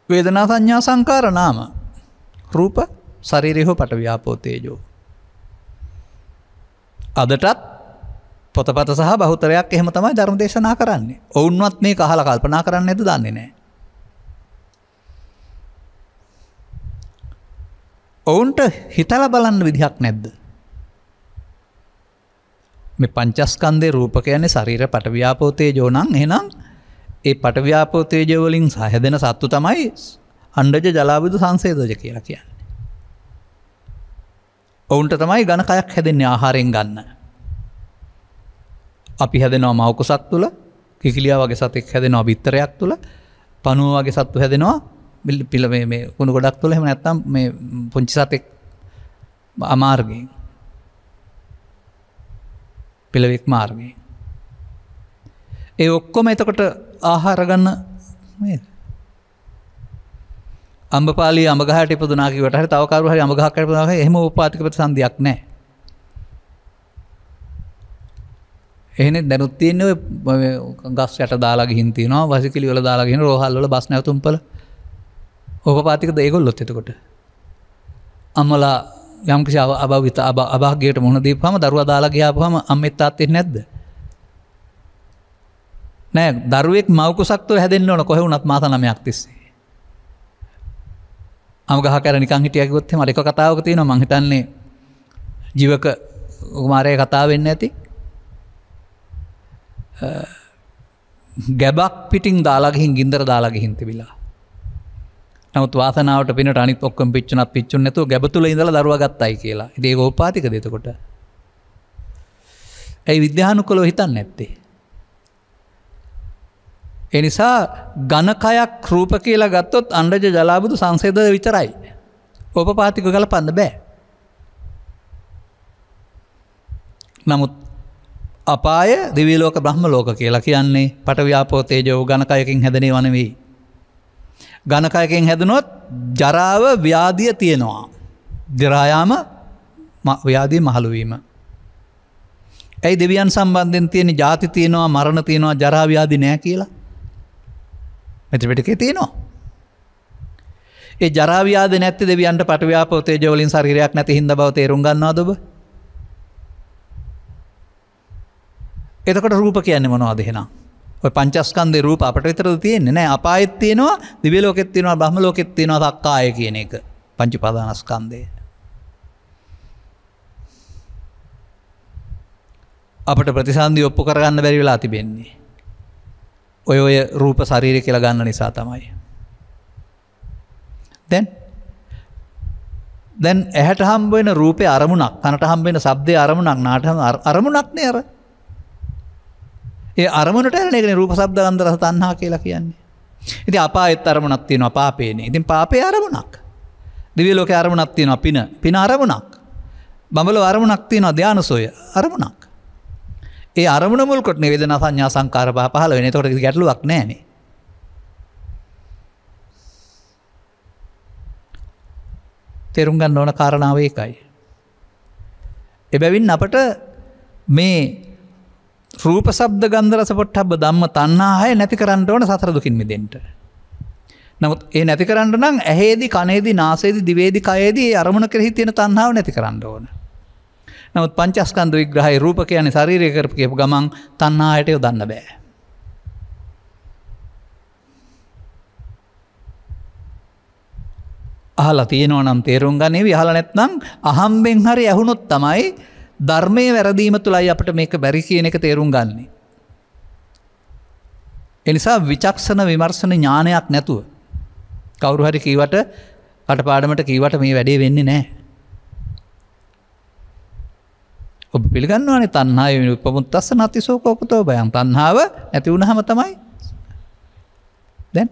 වේදනා සංඥා සංකාර නාම රූප සරිරෙහෝ පට ව්‍යාපෝතේජෝ. අදටත් පොතපත සහ බහුතරයක් එහෙම තමයි ධර්ම දේශනා කරන්නේ ඔවුන්වත් මේ කහල කල්පනා කරන්න ඇතු දන්නේ නෑ. ඔවුන්ට හිතල බලන්න විදිහක් නැද්ද. මේ පංචස්කන්දේ රූපකයන්නේ ශරීර පටව්‍යාපෝතය ජෝනන් එනම් ඒ පටව්‍යාපෝතේජවලින් සහදෙන සත්තු තමයි අන්ඩජ ජලාබුදු සංසේදජ කියලා කියන්න. ඔවුන්ට තමයි ගණකයක් හැදෙන්නේ ආහාරෙන් ගන්න. අපි හැදෙනවා මවකුසත් තුළ කිකිලියා වගේ සතෙක් හැදෙනවා බිත්තරයක් තුළ පනුවගේ සත්තු හැදෙනවා බිල් පිල මේ කුණු ගොඩක් තුළ හෙම නැත්තම් මේ පුංචි සතෙක් අමාර්ගයෙන් පිළවෙක් මාර්ගය. ඒ ඔක්කොම එතකොට ආහාරගන්න අම්බපාලි අමගහට පපුදුනාකිවට හරි තවකරු හරි අමගහකරපුදාව හෙම උපාතිකපට සන්ධයක් නෑ එහෙනෙ දැනුත් තියන්නේ ගස් යට දාලා ගිහින්තිනවා වසිකිලි වල දාලාගෙන රෝහල්ල බස් නැතුම්පල ඕක පාතික දේගොල්ලොත් එතකොට අම්මලා යම්කිසි අභවිත අබ අභාගයට මුණ දී පම දරුව දාලා ග්‍යාපහම අම්මත්තාත්තේ නැද්ද නෑ දරුවෙක් මවකුසක්ව හැදෙන්න්න ඕන කොහෙවුනත් මාත නමයක් තිස්සේ අමගහ කරනික හිටියකොත් මරික කතාවක තියෙන මහිතන්නේ ජීවක උමාරය කතාවෙන්න ඇති ගැබක් පිටින් දාලාගහින් ගින්දර දාලාගහින් තිබිලා නමුත් වාසනාවට පිට අනිත් ඔක්කම පිච්චනත් පිච්චුන් නැතු ගැබතුල ඉඳල දරුවගත්තයි කියලා දේ ඕපාතික දෙතකොට ඇයි විද්‍යානු කොළො හිතන්න නැත්තේ එනිසා ගණකයක් රූප කියලා ගත්තොත් අන්ඩජ ජලාබුදු සංසේද විතරයි. ඔප පාතික කල පන්න බෑ. නමුත් අපාය දිවිලෝක බ්‍රහ්ම ලෝක කියලා කියන්නේ පටව්‍යාපෝතේජෝ ගණකයකින් හැදනේ වනවී. ගණකයකින් හැදනොත් ජරාව ව්‍යාධිය තියෙනවා. ජරායාම ව්‍යාදී මහළුවීම. ඇයි දෙවියන් සම්බන්ධෙන් තියෙන ජාති තියෙනවා මරණ තියෙනවා ජරාව්‍යාදි නෑ කියලා. මෙතිපිටිකේ තියෙනවා. ඒ ජරාව්‍යාද නැති දෙවියන්ට පටව්‍යාපෝතේ ජෝලින් සරිරයක් නැති හිද බව තේරුම් ගන්නවා දොබ එතකට රූප කියන්නේ මොනවා අදහෙන ඔය පංචස්කන්ද රූප අපට විතර තියෙන්නේ නෑ අපායත් තියෙනවා දිවලෝකෙත් තියෙනවා බහම ලෝකෙත් තියෙනවා දක්කාය කියන එක පංචි පදානස්කන්දය අපට ප්‍රතිසන්දී ඔප්පු කරගන්න බැරි වෙලා තිබෙන්නේ ඔය ඔය රූප ශරීරය කියලා ගන්න නිසා තමයි දැන් දැන් ඇහැට හම්බුවෙන රූපය අරමුණක් කනට හම්බෙන සබ්දය අරමුණක් නාටම අරමුණක්නේ අර ඒ අරමුණට ඇනෙන රූප සබ්ද ගන්දරස තන්හා කියලා කියන්නේ ඉති අපා එත් අරමුණක් තියෙන පාපේන ඉතින් පාපය අරමුණක් දිවියලෝක අරමුණක් තියෙන පින පින අරමුණක් බඹල අරමුණක් තියෙන ධ්‍යාන සොය අරමුණක් ඒ අරමුණ මුල්කොට නිවෙදන සංඥා සංකාර පහ පහල වෙන තොට ගැටලුවක් නෑන තෙරුම් ගන්න ඕන කාරණාව එකයි එබැවින් අපට මේ රූප සබ්ද ගන්දරස පොට්ටබ දම්ම තන්නාහය නැති කරන්න ඕන සතරදුකින්මි දෙෙන්ට. නමුත් ඒ නැති කරන්න නම් ඇහේදි කනේදි නාසේදි දිවේදි කයේදී අරමුණ කෙරෙහි තියෙන තන්නාව නැති කරන්න ඕන. නමුත් පංචස්කන්ද විග්‍රහයි රූපකයන ශරීරය කරපු කියපු ගමන් තන්නායට යොදන්න බෑ. අහලා තියෙනවනම් තේරුම් ගනේ විහල නැත්නම් අහම්බෙන් හරි ඇහුණොත් තමයි ධර්මය වැරදීම තුළයි අපට මේක බැරි කියන එක තේරුම් ගන්නේ. එනිසා විචක්ෂණ විමර්ශන ඥානයක් නැතුව. කවුරුහරි කීවට කටපාඩමට කීවට මේ වැඩේ වෙන්නේ නෑ. ඔබ පිළිගන්නවන තන්හාය පමුත් අස්ස නති සෝකෝකතෝ බයන් තන්හාාව ඇති වුණහම තමයි දැන්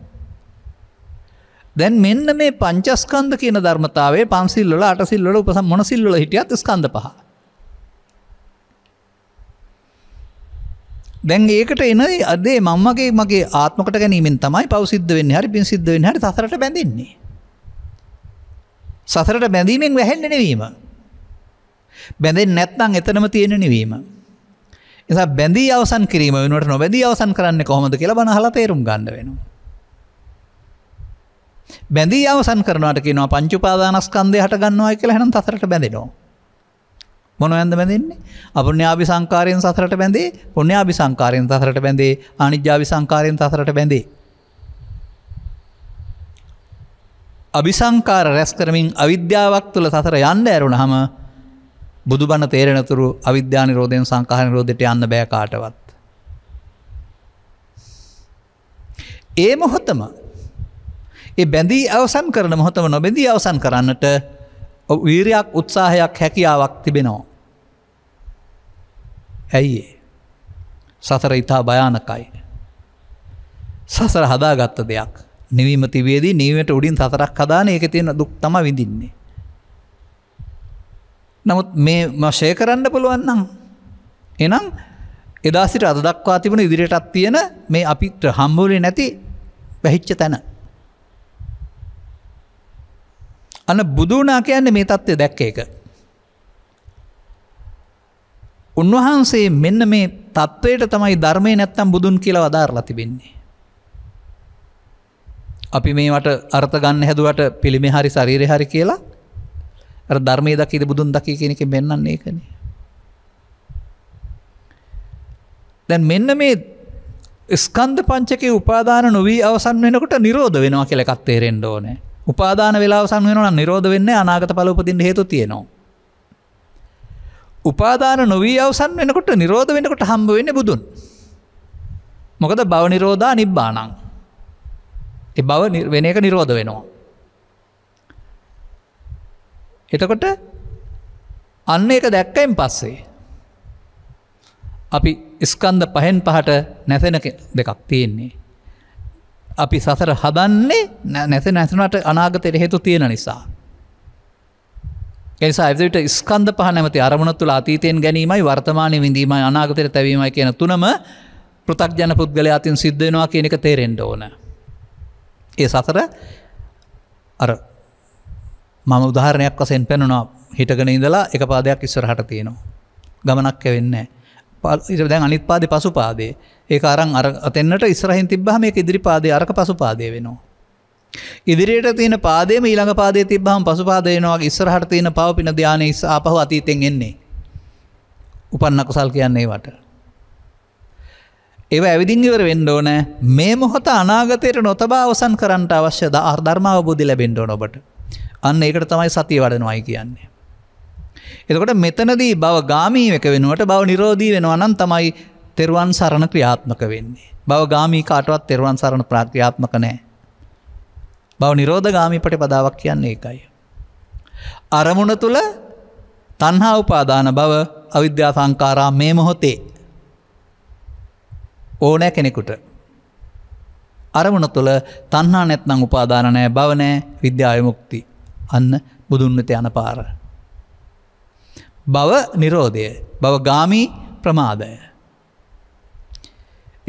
දැන් මෙන්න මේ පංචස්කන්ද කියන ධර්මතාවේ පන්සිල්ල අටසිල්ල උපස මොනසිල්ල හිටියත් ස්කන්ද පහ දැන් ඒකට එන අදේ මංමගේ මගේ ආත්මකට ගැනීමෙන් තමයි පවසිද්ධ වෙන්න හරි පින් සිද්ධ වෙන හරි සසරට බැඳන්නේ. සසරට බැඳීමෙන් වැහෙන්න නෙවීම. බැඳෙන් නැත්නම් එතනම තියෙන නිවීම. එසා බැඳී අවසන් කිරීම වෙනුවට නොබැදී අවසන් කරන්න කොහොමද කියලා බණ අහලා තේරුම් ගන්න වෙනවා. බැඳී අවසන් කරනවට කියනවා පංච උපාදානස්කන්ධය හට ගන්නවා කියලා එහෙනම් සසරට බැඳෙනවා. මොන ඇද බැඳන්නේ අපනයාාවි සංකාරයෙන් සසරට බැඳේ පුුණ්‍යාභි සංකාරයෙන් සසරට බැඳේ අනිජ්‍යාවි සංකාරයෙන් සසරට බැඳේ. අභිසංකාර රැස් කරමින් අවිද්‍යාවක් තුළ සසර යන්න ඇරුණ හම බුදුබන තේරෙනතුරු අවිද්‍යාන රෝධයෙන් සංකාහන රෝධයට යන්න බෑකාටවත්. ඒ මොහොතම ඒ බැඳී අවසන් කරන මොහොතම නොබැදී අවසන් කරන්නට වීරයක් උත්සාහයක් හැකියාවක් තිබෙනවා. ඇයි සසර ඉතා භයානකයි. සසර හදාගත්ත දෙයක් නිවීමතිවේදී නීමට උඩින් සතරක් හදාන එක තියෙන දුක් තම විඳින්නේ. නමුත් මේ මශය කරන්න පුළුවන්නම්. එනම් එදාසිට අද දක්වා තිබුණ ඉදිරියටත් තියෙන මේ අපිට හම්බුලි නැති පැහිච්ච තැන. අන බුදුනා කියන්නේ මේ තත්ත්වය දැක්ක එක උන්වහන්සේ මෙන්න මේ තත්ත්වයට තමයි ධර්මය නැත්තම් බුදුන් කියල වදාරලා තිබෙන්නේ. අපි මේට අර්ථ ගන්න හැදුවට පිළිමි හරි ශරීරය හරි කියලා ධර්මය දකිද බුදුන් දකි කෙනෙක මෙන්නන්නේ කන. දැන් මෙන්න මේ ස්කන්ධ පංචක උපාදාන නොවී අවසන් වෙනකට නිරෝධ වෙනවා කෙලකත්තේරෙන්ඩ ඕනෑ උපාදාන වෙලාවසන් වෙන නිරෝධ වෙන්න අනාගත පලපතින් හේතු තියෙනවා. උපාදාන නොවී අවසන් වෙනකොට නිරෝධ වෙනකොට හම්බ වෙන බුදුන්. මොකද බව නිරෝධා නිබ්බානං. එ බව වෙන එක නිරෝධ වෙනවා. එතකොට අන්න එක දැක්කයින් පස්සේ. අපි ඉස්කන්ද පහෙන් පහට නැසෙන දෙකක් තියෙන්නේ. අපි සසර හදන්නේ නැස නැසනට අනාගතයට හේතු තියෙන නිසා. එනිසා ඇවිට ස්කන්ධ පහ නැමති අරමුණ තුළ අතීතයෙන් ගැනීමයි වර්තමානය විඳීමයි අනාගතයට තැවීමයි කියන තුනම පෘතක්ජන පුද්ගල අතින් සිද්ධෙනවා කියනක තේරෙන්ඩ ඕන. ඒ සතර අර මම උදාහරණයක් වසෙන් පැනුනා හිටගෙන ඉඳලා එක පාදයක් ඉස්සරහට තියෙනවා. ගමනක් ඇවෙන්න. දැන් අනිත් පාදි පසු පාදේ ඒ අරන් අර අතෙන්න්නට ඉස්රහින් තිබ්බහම මේ ඉදිරි පාදේ අරක පසු පාදය වෙනවා. ඉදිරියට තියෙන පාදේම ඊළඟ පාදේ තිබ්බහම පසුපාදේනවාගේ ඉස්සරහට තියෙන පවපින ධානය ආපහු අතීතෙන් එන්නේ. උපන්න කුසල් කියන්නේ වට. ඒව ඇවිදිංගිවර වෙන්න ඕන මේ මොහොත අනාගතයට නොතබා අවසන් කරන්නට අවශ්‍ය ධර්මාවබෝධි ලැබෙන්ඩ නොබට. අන්න ඒකට තමයි සතිය වඩනවායි කියන්නේ. එතකොට මෙතනදී බව ගාමීවක වෙනුවට බව නිරෝධී වෙනවා නම් තමයි තෙරුවන් සරණ ක්‍රියාත්මක වෙන්නේ. බව ගාමී කාටවත් තෙරුවන් සරණ ප්‍රාක්‍රියාත්මක නෑ. බව නිරෝධ ගාමිපට පදාවක් කියන්නේ එකයි. අරමුණ තුළ තන්හා උපාදාන බව අවිද්‍යා සංකාරා මේ මොහොතේ ඕනෑ කෙනෙකුට. අරමුණ තුළ තන්හා නැත්නම් උපාදානනෑ බවනෑ විද්‍යායමුක්ති අන්න බුදුන්නත යන පාර. බව නිරෝධය බව ගාමී ප්‍රමාදය.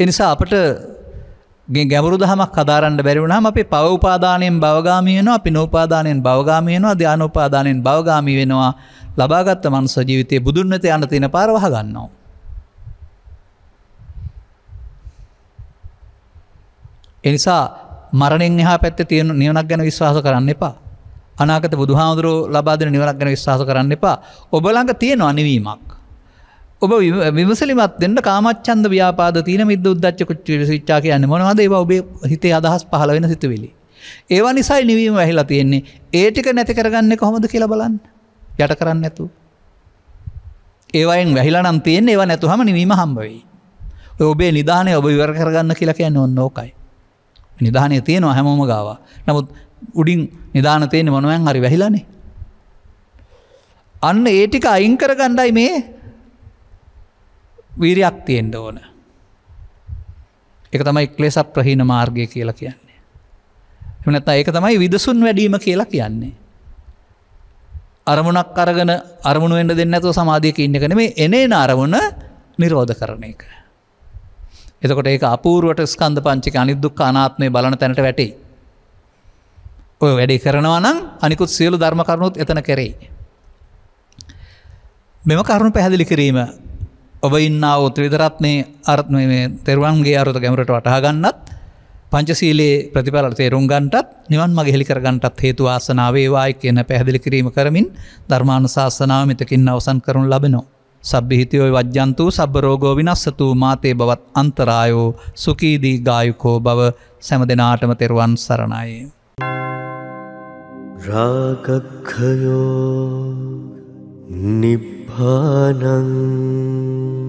එනිසා අපට ගැමුරු දහමක් කදාරන්න බැරිවුණහම අපි පවඋපාදානයෙන් බවගාමියනවා අපි නෝපාදානයෙන් බවගාමියනවා ධ්‍යානෝපාදානයෙන් බවගාමි වෙනවා ලබාගත්ත මනුස ජීවිතය බුදුන්නත යන තින පාරවහ ගන්නවා. එනිසා මරණෙන් එහා පැත්ත තියෙන නිවනක් ගැන විශ්වාස කරන්න එපා අනාකත බුදුහාමුදුරුව ලබාදන නිවනක් ගැන විශ්වාස කරන්න එපා ඔබලඟ තියෙන අනිවීමක්. ඔබ විමසලිමත් දෙන්න කාමච්චන්ද ව්‍යාපාද තින මිද උද්දච්ච කුච්ච විචා කියන්න මොනවාද ඒවා ඔබේ හිතේ අදහස් පහල වෙන සිතුවෙලි. ඒවා නිසයි නිවීම වැහිලා තියෙන්නේ ඒටික නැති කරගන්න කොහොමද කියල බලන්න යට කරන්න ඇතු. ඒවයින් වැහිලා නම් තියෙන් ඒවා නැතුහම නිවීම හම්බවයි. ඔබේ නිධානය ඔබ විවර කරගන්න කියලා කියන්න ඔන්න ඕකයි. නිධානය තියෙනවා හැමෝම ගාව. නමුත් උඩින් නිධානතයෙන් මොනුවන් හරි වැහිලානේ. අන්න ඒටික අයිංකර ගණ්ඩයි මේ වීරයක් තියෙන්ට ඕන. එක තමයි ක්ලෙස ප්‍රහීන මාර්ගය කියලා කියන්නේ. එමනත් ඒක තමයි විදසුන් වැඩීම කියලා කියන්නේ. අරමුණක් අරගෙන අරමුණුවෙන්ට දෙන්නඇතුව සමාධයක ඉන්නකන මේ එනේන අරමුණ නිරෝධ කරන එක. එතකොට ඒ අපූරුවට ස්කන්ධ පංචික අනිදුක් අනාත්මය බලන තැනට වැටේ. ඔය වැඩි කරනවා නම් අනිකුත් සියලු ධර්ම කරුණුත් එතන කෙරෙයි. මෙම කරුණු පැහැදිලි කිරීම ඔබ ඉන්නාව ත්‍රීදරත්නේ අර්ත්ම තෙරුවන්ගේ අරුත ගැමරට වටහාගන්නත් පංචසීලයේ ප්‍රතිඵල තේරුම් ගන්ටත් නිවන් මගේ හෙළිකරගන්ටත් හේතු ආසනාවේවායි කියන පැහැදිලි කිරීම කරමින් ධර්මාණ ශාසනාව මෙතකින් අවසන් කරනු ලබෙනෝ. සබ්භිහිතයෝයි වජ්‍යන්තු සබ්බරෝගෝ විනස්සතු මාතේ බවත් අන්තරායෝ සුකීදී ගායුකෝ බව සැම දෙනාටම තෙරුවන් සරණයි. රාගක්හයෝ निभानं